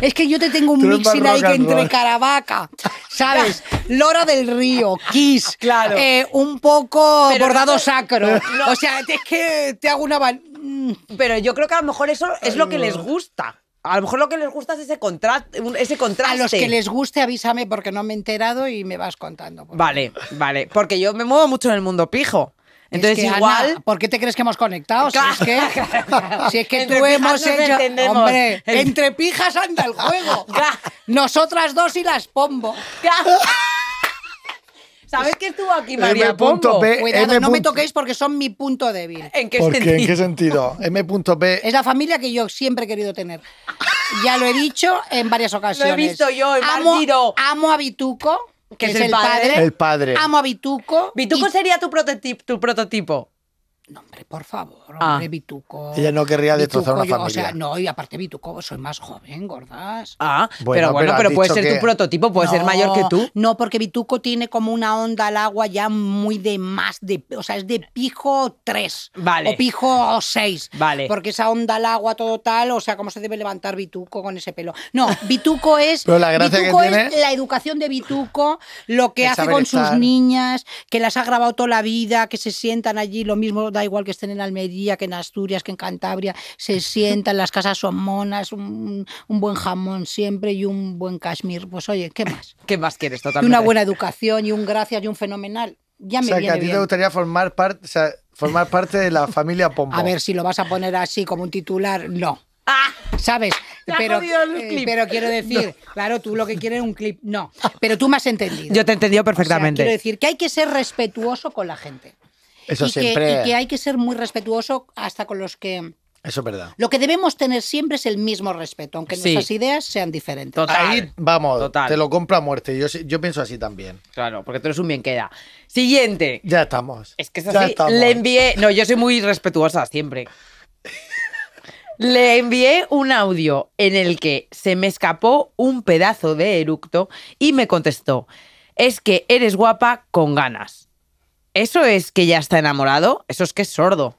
es que yo te tengo un mixing ahí que entre Caravaca, ¿sabes? Lora del Río, Kiss, claro. Eh, un poco bordado sacro. O sea, es que te hago una... Mm. Pero yo creo que a lo mejor eso es lo que les gusta. A lo mejor lo que les gusta es ese, ese contraste. A los que les guste, avísame porque no me he enterado y me vas contando. Vale, vale. Porque yo me muevo mucho en el mundo pijo. Entonces, igual. ¿Por qué te crees que hemos conectado? Si es que, si es que tú hemos Hombre, entre pijas anda el juego. Nosotras dos y las pombo. ¿Sabes que estuvo aquí María Pombo? Cuidado, no me toquéis porque son mi punto débil. ¿En qué sentido? ¿En qué sentido? M.P. Es la familia que yo siempre he querido tener. Ya lo he dicho en varias ocasiones. Lo he visto yo, en amo, amo a Bituco que, es, el, padre. El padre. Amo a Bituco. Bituco sería tu, tu prototipo hombre, por favor, ah. hombre, Bituco. Ella no querría destrozar una familia. no, y aparte Bituco, soy más joven, gordas. Ah, pero bueno, pero, puede ser tu prototipo, puede ser mayor que tú. No, porque Bituco tiene como una onda al agua ya muy de más, de, o sea, es de pijo 3. Vale. O pijo 6. Vale. Porque esa onda al agua todo tal, o sea, cómo se debe levantar Bituco con ese pelo. No, Bituco es... la es la educación de Bituco, lo que hace con sus niñas, que las ha grabado toda la vida, que se sientan allí, lo mismo da igual que estén en Almería, que en Asturias, que en Cantabria, se sientan, las casas son monas, un, buen jamón siempre y un buen cashmere. Pues oye, ¿qué más? ¿Qué más quieres totalmente? Y una buena educación y un gracias y un fenomenal. Ya me o sea, que a ti te gustaría formar parte, formar parte de la familia Pombo. A ver, si lo vas a poner así como un titular, no. Ah, ¿Sabes? Pero, eh, pero quiero decir, claro, tú lo que quieres es un clip, no. Pero tú me has entendido. Yo te he entendido perfectamente. quiero decir que hay que ser respetuoso con la gente. Eso y que, hay que ser muy respetuoso hasta con los que... Eso es verdad. Lo que debemos tener siempre es el mismo respeto, aunque nuestras ideas sean diferentes. Ahí, vamos, te lo compro a muerte. Yo, yo pienso así también. Claro, porque tú eres un bien queda. Siguiente. Ya estamos. Es que Le envié. No, yo soy muy respetuosa siempre. Le envié un audio en el que se me escapó un pedazo de eructo y me contestó: Es que eres guapa con ganas. ¿Eso es que ya está enamorado? Eso es que es sordo.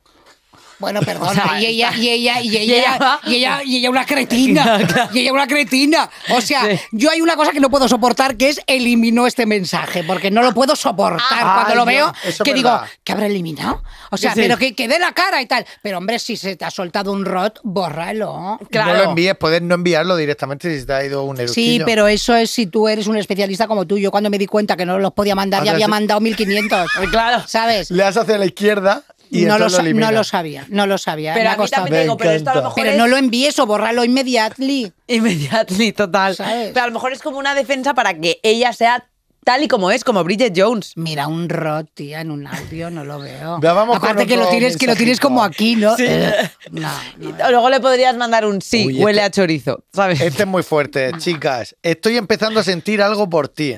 Bueno, perdón. y, ella, y ella, y ella, y ella, y ella, una cretina. Y ella una cretina. O sea, yo hay una cosa que no puedo soportar que es eliminó este mensaje, porque no lo ah. puedo soportar ah, cuando lo veo, que digo, ¿qué habrá eliminado? O sea, pero que, quede la cara y tal. Pero hombre, si se te ha soltado un rot, bórralo. Claro. No lo envíes, puedes no enviarlo directamente si te ha ido un eructillo. Sí, pero eso es si tú eres un especialista como tú. Yo cuando me di cuenta que no los podía mandar, ah, ya había mandado 1500. claro. ¿Sabes? Le has hacia la izquierda no, lo, sabía, no lo sabía. Pero a mí también digo, pero lo mejor no lo envíes o bórralo inmediatamente. Inmediatamente, total. Pero a lo mejor es como una defensa para que ella sea tal y como es, como Bridget Jones. Mira, un rot, tía, en un audio, no lo veo. Aparte que lo tienes, que lo tienes como aquí, eh, ¿no? Luego le podrías mandar un sí, huele este a chorizo, ¿sabes? Este es muy fuerte, chicas. Estoy empezando a sentir algo por ti.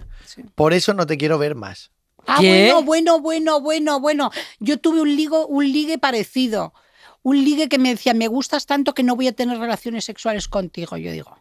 Por eso no te quiero ver más bueno, bueno, bueno, bueno, bueno. Yo tuve un, ligo, un ligue parecido. Un ligue que me decía, me gustas tanto que no voy a tener relaciones sexuales contigo. Yo digo,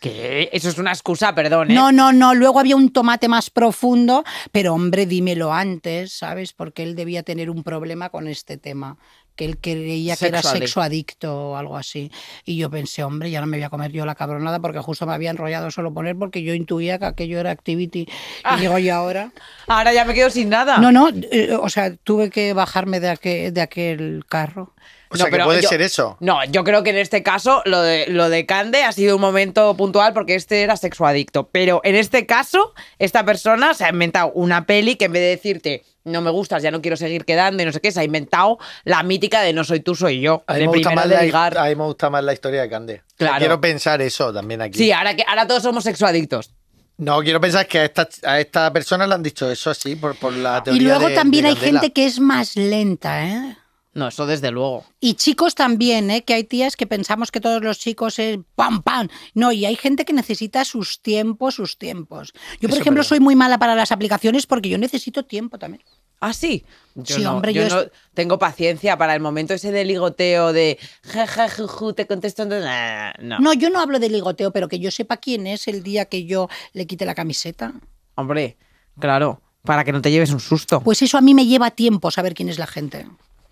que Eso es una excusa, perdón. No, no, no. Luego había un tomate más profundo, pero hombre, dímelo antes, ¿sabes? Porque él debía tener un problema con este tema que él creía que era sexo adicto o algo así. Y yo pensé, hombre, ya no me voy a comer yo la cabronada porque justo me había enrollado solo poner porque yo intuía que aquello era activity. Y ah. digo, ¿y ahora? Ahora ya me quedo sin nada. No, no, eh, o sea, tuve que bajarme de aquel, de aquel carro no, pero puede ser eso. No, yo creo que en este caso lo de, lo de Cande ha sido un momento puntual porque este era sexoadicto. Pero en este caso, esta persona se ha inventado una peli que en vez de decirte no me gustas, ya no quiero seguir quedando y no sé qué, se ha inventado la mítica de no soy tú, soy yo. A mí, me, gusta más La, historia de Cande. Claro. Quiero pensar eso también aquí. Sí, ahora, que, ahora todos somos sexoadictos. No, quiero pensar que a esta, persona le han dicho eso así, por, por la teoría. Y luego también hay gente que es más lenta, ¿eh? No, eso desde luego. Y chicos también, ¿eh? que hay tías que pensamos que todos los chicos es pam, pam. No, y hay gente que necesita sus tiempos, sus tiempos. Yo, por ejemplo, soy muy mala para las aplicaciones porque yo necesito tiempo también. ¿Ah, sí? Yo sí, hombre, yo, no tengo paciencia para el momento ese de ligoteo de je, ja, ju, te contesto. no. no, yo no hablo de ligoteo, pero que yo sepa quién es el día que yo le quite la camiseta. Hombre, claro, para que no te lleves un susto. Pues eso a mí me lleva tiempo saber quién es la gente.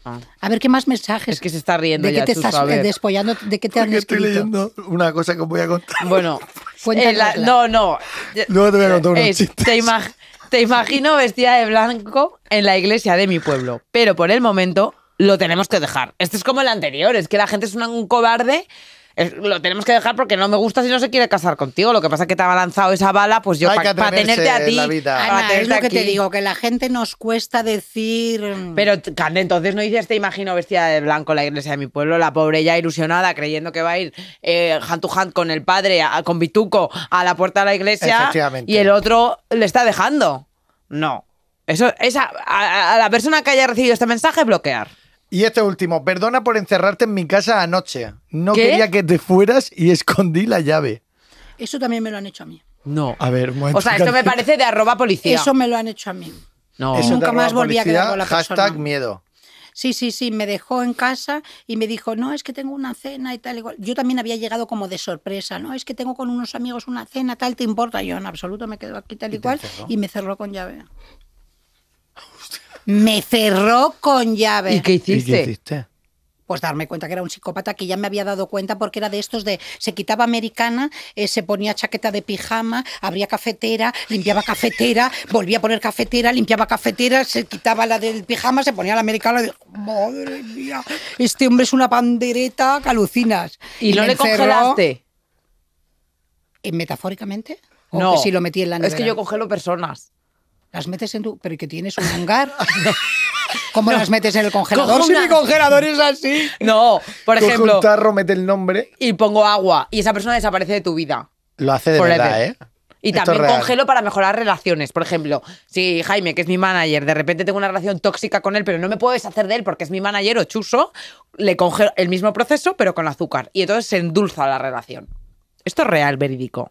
A ver qué más mensajes. Es que se está riendo. ¿De qué te estás despollando? ¿De qué te han escrito? Estoy leyendo una cosa que voy a contar. Bueno, eh, la, no, no. Luego te voy a contar unos eh, Te, imagino vestida de blanco en la iglesia de mi pueblo, pero por el momento lo tenemos que dejar. esto es como el anterior, es que la gente es un cobarde lo tenemos que dejar porque no me gusta si no se quiere casar contigo. Lo que pasa es que te ha lanzado esa bala, pues yo para tenerte a ti. es lo que te digo, que la gente nos cuesta decir. Pero, Cande, entonces no dices, te imagino vestida de blanco la iglesia de mi pueblo, la pobre ya ilusionada, creyendo que va a ir eh, hand to hand con el padre, con Bituco, a la puerta de la iglesia y el otro le está dejando. No. Eso, esa, a la persona que haya recibido este mensaje, bloquear. Y este último, perdona por encerrarte en mi casa anoche. No quería que te fueras y escondí la llave. Eso también me lo han hecho a mí. No. A ver, O sea, esto me parece de arroba policía. Eso me lo han hecho a mí. No. Eso Nunca más volví a quedar la hashtag miedo. Sí, sí, sí, me dejó en casa y me dijo, no, es que tengo una cena y tal. Yo también había llegado como de sorpresa, no, es que tengo con unos amigos una cena, tal, ¿te importa? Yo en absoluto me quedo aquí tal y, y cual y me cerró con llave me cerró con llave. ¿Y qué hiciste? pues darme cuenta que era un psicópata que ya me había dado cuenta porque era de estos de se quitaba americana, eh, se ponía chaqueta de pijama, abría cafetera, limpiaba cafetera, volvía a poner cafetera, limpiaba cafetera, se quitaba la del pijama, se ponía la americana y dijo, madre mía, este hombre es una pandereta calucinas. alucinas. ¿Y, no le la congelaste? ¿Metafóricamente? no, si lo metí en la Es que yo congelo personas. Las metes en tu. Pero que tienes un hangar. ¿Cómo las metes en el congelador? ¿Cómo si mi congelador es así. No, por ejemplo. un tarro, mete el nombre. Y pongo agua. Y esa persona desaparece de tu vida. Lo hace de verdad, ¿eh? Y también congelo para mejorar relaciones. Por ejemplo, si Jaime, que es mi manager, de repente tengo una relación tóxica con él, pero no me puedo deshacer de él porque es mi manager o chuso, le congelo el mismo proceso, pero con azúcar. Y entonces se endulza la relación. Esto es real, verídico.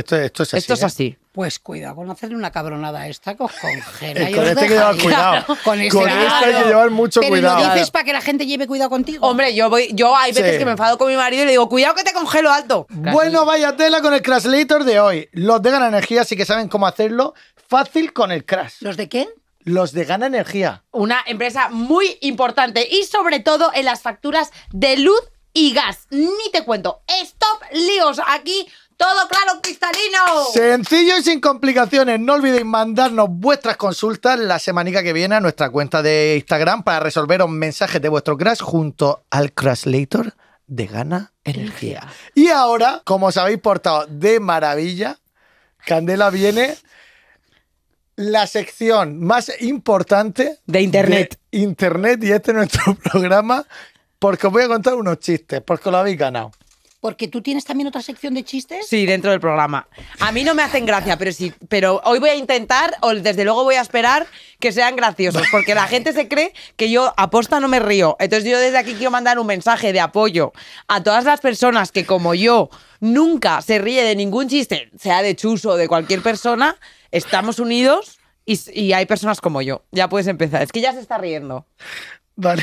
Esto, esto es ¿eh? así. Pues cuidado con hacerle una cabronada a esta este que con este que llevar cuidado. Con, este, hay que llevar mucho cuidado. Pero lo dices para que la gente lleve cuidado contigo. Hombre, yo voy, yo hay veces que me enfado con mi marido y le digo, cuidado que te congelo alto. Bueno, vaya tela con el crash leader de hoy. Los de Gana Energía sí que saben cómo hacerlo fácil con el Crash. ¿Los de qué? Los de Gana Energía. Una empresa muy importante y sobre todo en las facturas de luz y gas. Ni te cuento. Stop líos. Aquí todo claro, cristalino. Sencillo y sin complicaciones. No olvidéis mandarnos vuestras consultas la semanica que viene a nuestra cuenta de Instagram para resolveros mensajes de vuestro crash junto al later de Gana Energía. Y ahora, como os habéis portado de maravilla, Candela viene la sección más importante de Internet. Internet y este es nuestro programa porque os voy a contar unos chistes, porque lo habéis ganado. Porque tú tienes también otra sección de chistes. Sí, dentro del programa. A mí no me hacen gracia, pero sí. Pero hoy voy a intentar, o desde luego voy a esperar que sean graciosos, porque la gente se cree que yo aposta no me río. Entonces yo desde aquí quiero mandar un mensaje de apoyo a todas las personas que como yo nunca se ríe de ningún chiste, sea de Chuso o de cualquier persona, estamos unidos y, y hay personas como yo. Ya puedes empezar. Es que ya se está riendo. Vale.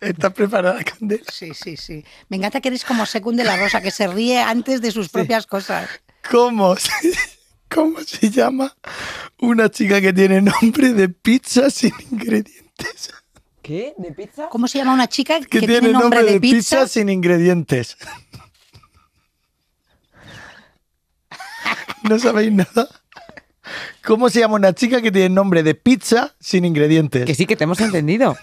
¿Estás preparada, Candela? Sí, sí, sí. Me encanta que eres como Secund la Rosa, que se ríe antes de sus propias cosas. ¿Cómo ¿Cómo se llama una chica que tiene nombre de pizza sin ingredientes? ¿Qué? ¿De pizza? ¿Cómo se llama una chica que, tiene, nombre, de, pizza sin ingredientes? ¿No sabéis nada? ¿Cómo se llama una chica que tiene nombre de pizza sin ingredientes? Que sí, que te hemos entendido.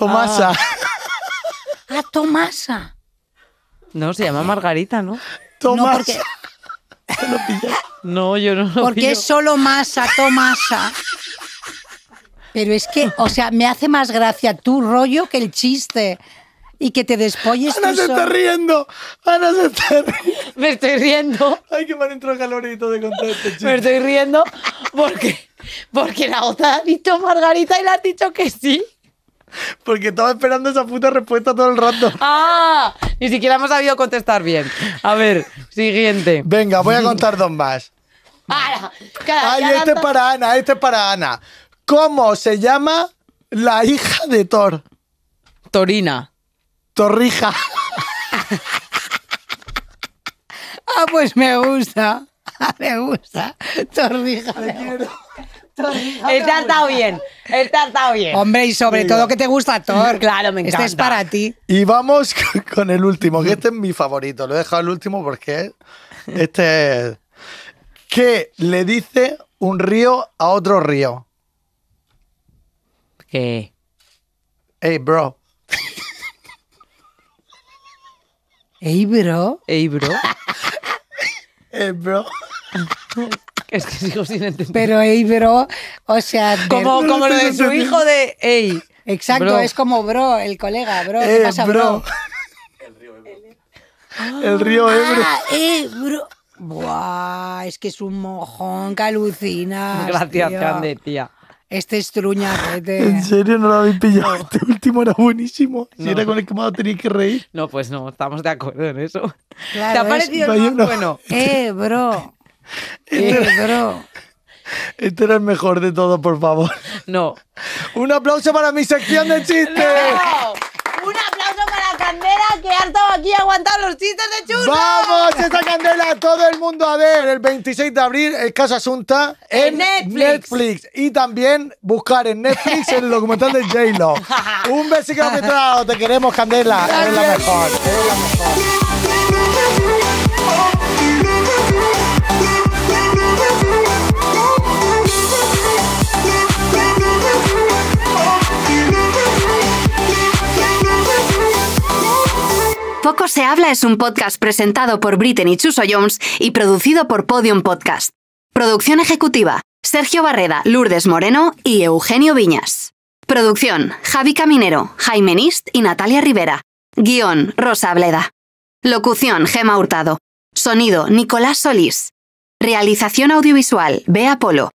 Tomasa. Ah. ah, Tomasa. No, se llama Margarita, ¿no? Tomasa. No, no yo no lo Porque es solo masa, Tomasa. Pero es que, o sea, me hace más gracia tu rollo que el chiste. Y que te despolles Ana se está riendo. Ana se está riendo. Me estoy riendo. Ay, que me han entrado calorito de contar este chiste. Me estoy riendo porque, porque la otra ha dicho Margarita y la has dicho que sí. Porque estaba esperando esa puta respuesta todo el rato. ¡Ah! Ni siquiera hemos sabido contestar bien. A ver, siguiente. Venga, voy a contar dos más. este es para Ana, este es para Ana. ¿Cómo se llama la hija de Thor? Torina. Torrija. ah, pues me gusta. Me gusta. Torrija. Te quiero. El ha bien. El bien. Hombre, y sobre todo que te gusta Thor. Claro, me encanta. Este es para ti. Y vamos con el último, que este es mi favorito. Lo he dejado el último porque este es. ¿Qué le dice un río a otro río? ¿Qué? Hey, bro. Hey, bro. Hey, bro. hey, bro. Es que sigo sin entender. Pero, ey, bro, o sea... Como, como lo de su hijo de. ¡Ey! Exacto, es como bro, el colega, bro. Eh, el río pasa, ah, El río Ebro. Ah, eh, bro. Buah, es que es un mojón que alucinas, Gracias, grande, tía. Este es de. En serio, no lo habéis pillado. Este último era buenísimo. Si era con el que más tenía que reír. No, pues no, estamos de acuerdo en eso. ¿Te ha parecido el bueno? Eh, bro. Este, este era el mejor de todo, por favor. No. Un aplauso para mi sección de chistes. Un aplauso para Candela, que ha estado aquí aguantando los chistes de churros. ¡Vamos, esta Candela! Todo el mundo a ver. El 26 de abril, El Caso Asunta en, Netflix. Y también buscar en Netflix el documental de J-Lo. Un besito Te queremos, Candela. Eres la mejor. Poco se habla es un podcast presentado por Britney Chuso Jones y producido por Podium Podcast. Producción ejecutiva: Sergio Barreda, Lourdes Moreno y Eugenio Viñas. Producción: Javi Caminero, Jaime Nist y Natalia Rivera. Guión: Rosa Bleda. Locución: Gema Hurtado. Sonido: Nicolás Solís. Realización audiovisual: Bea Polo.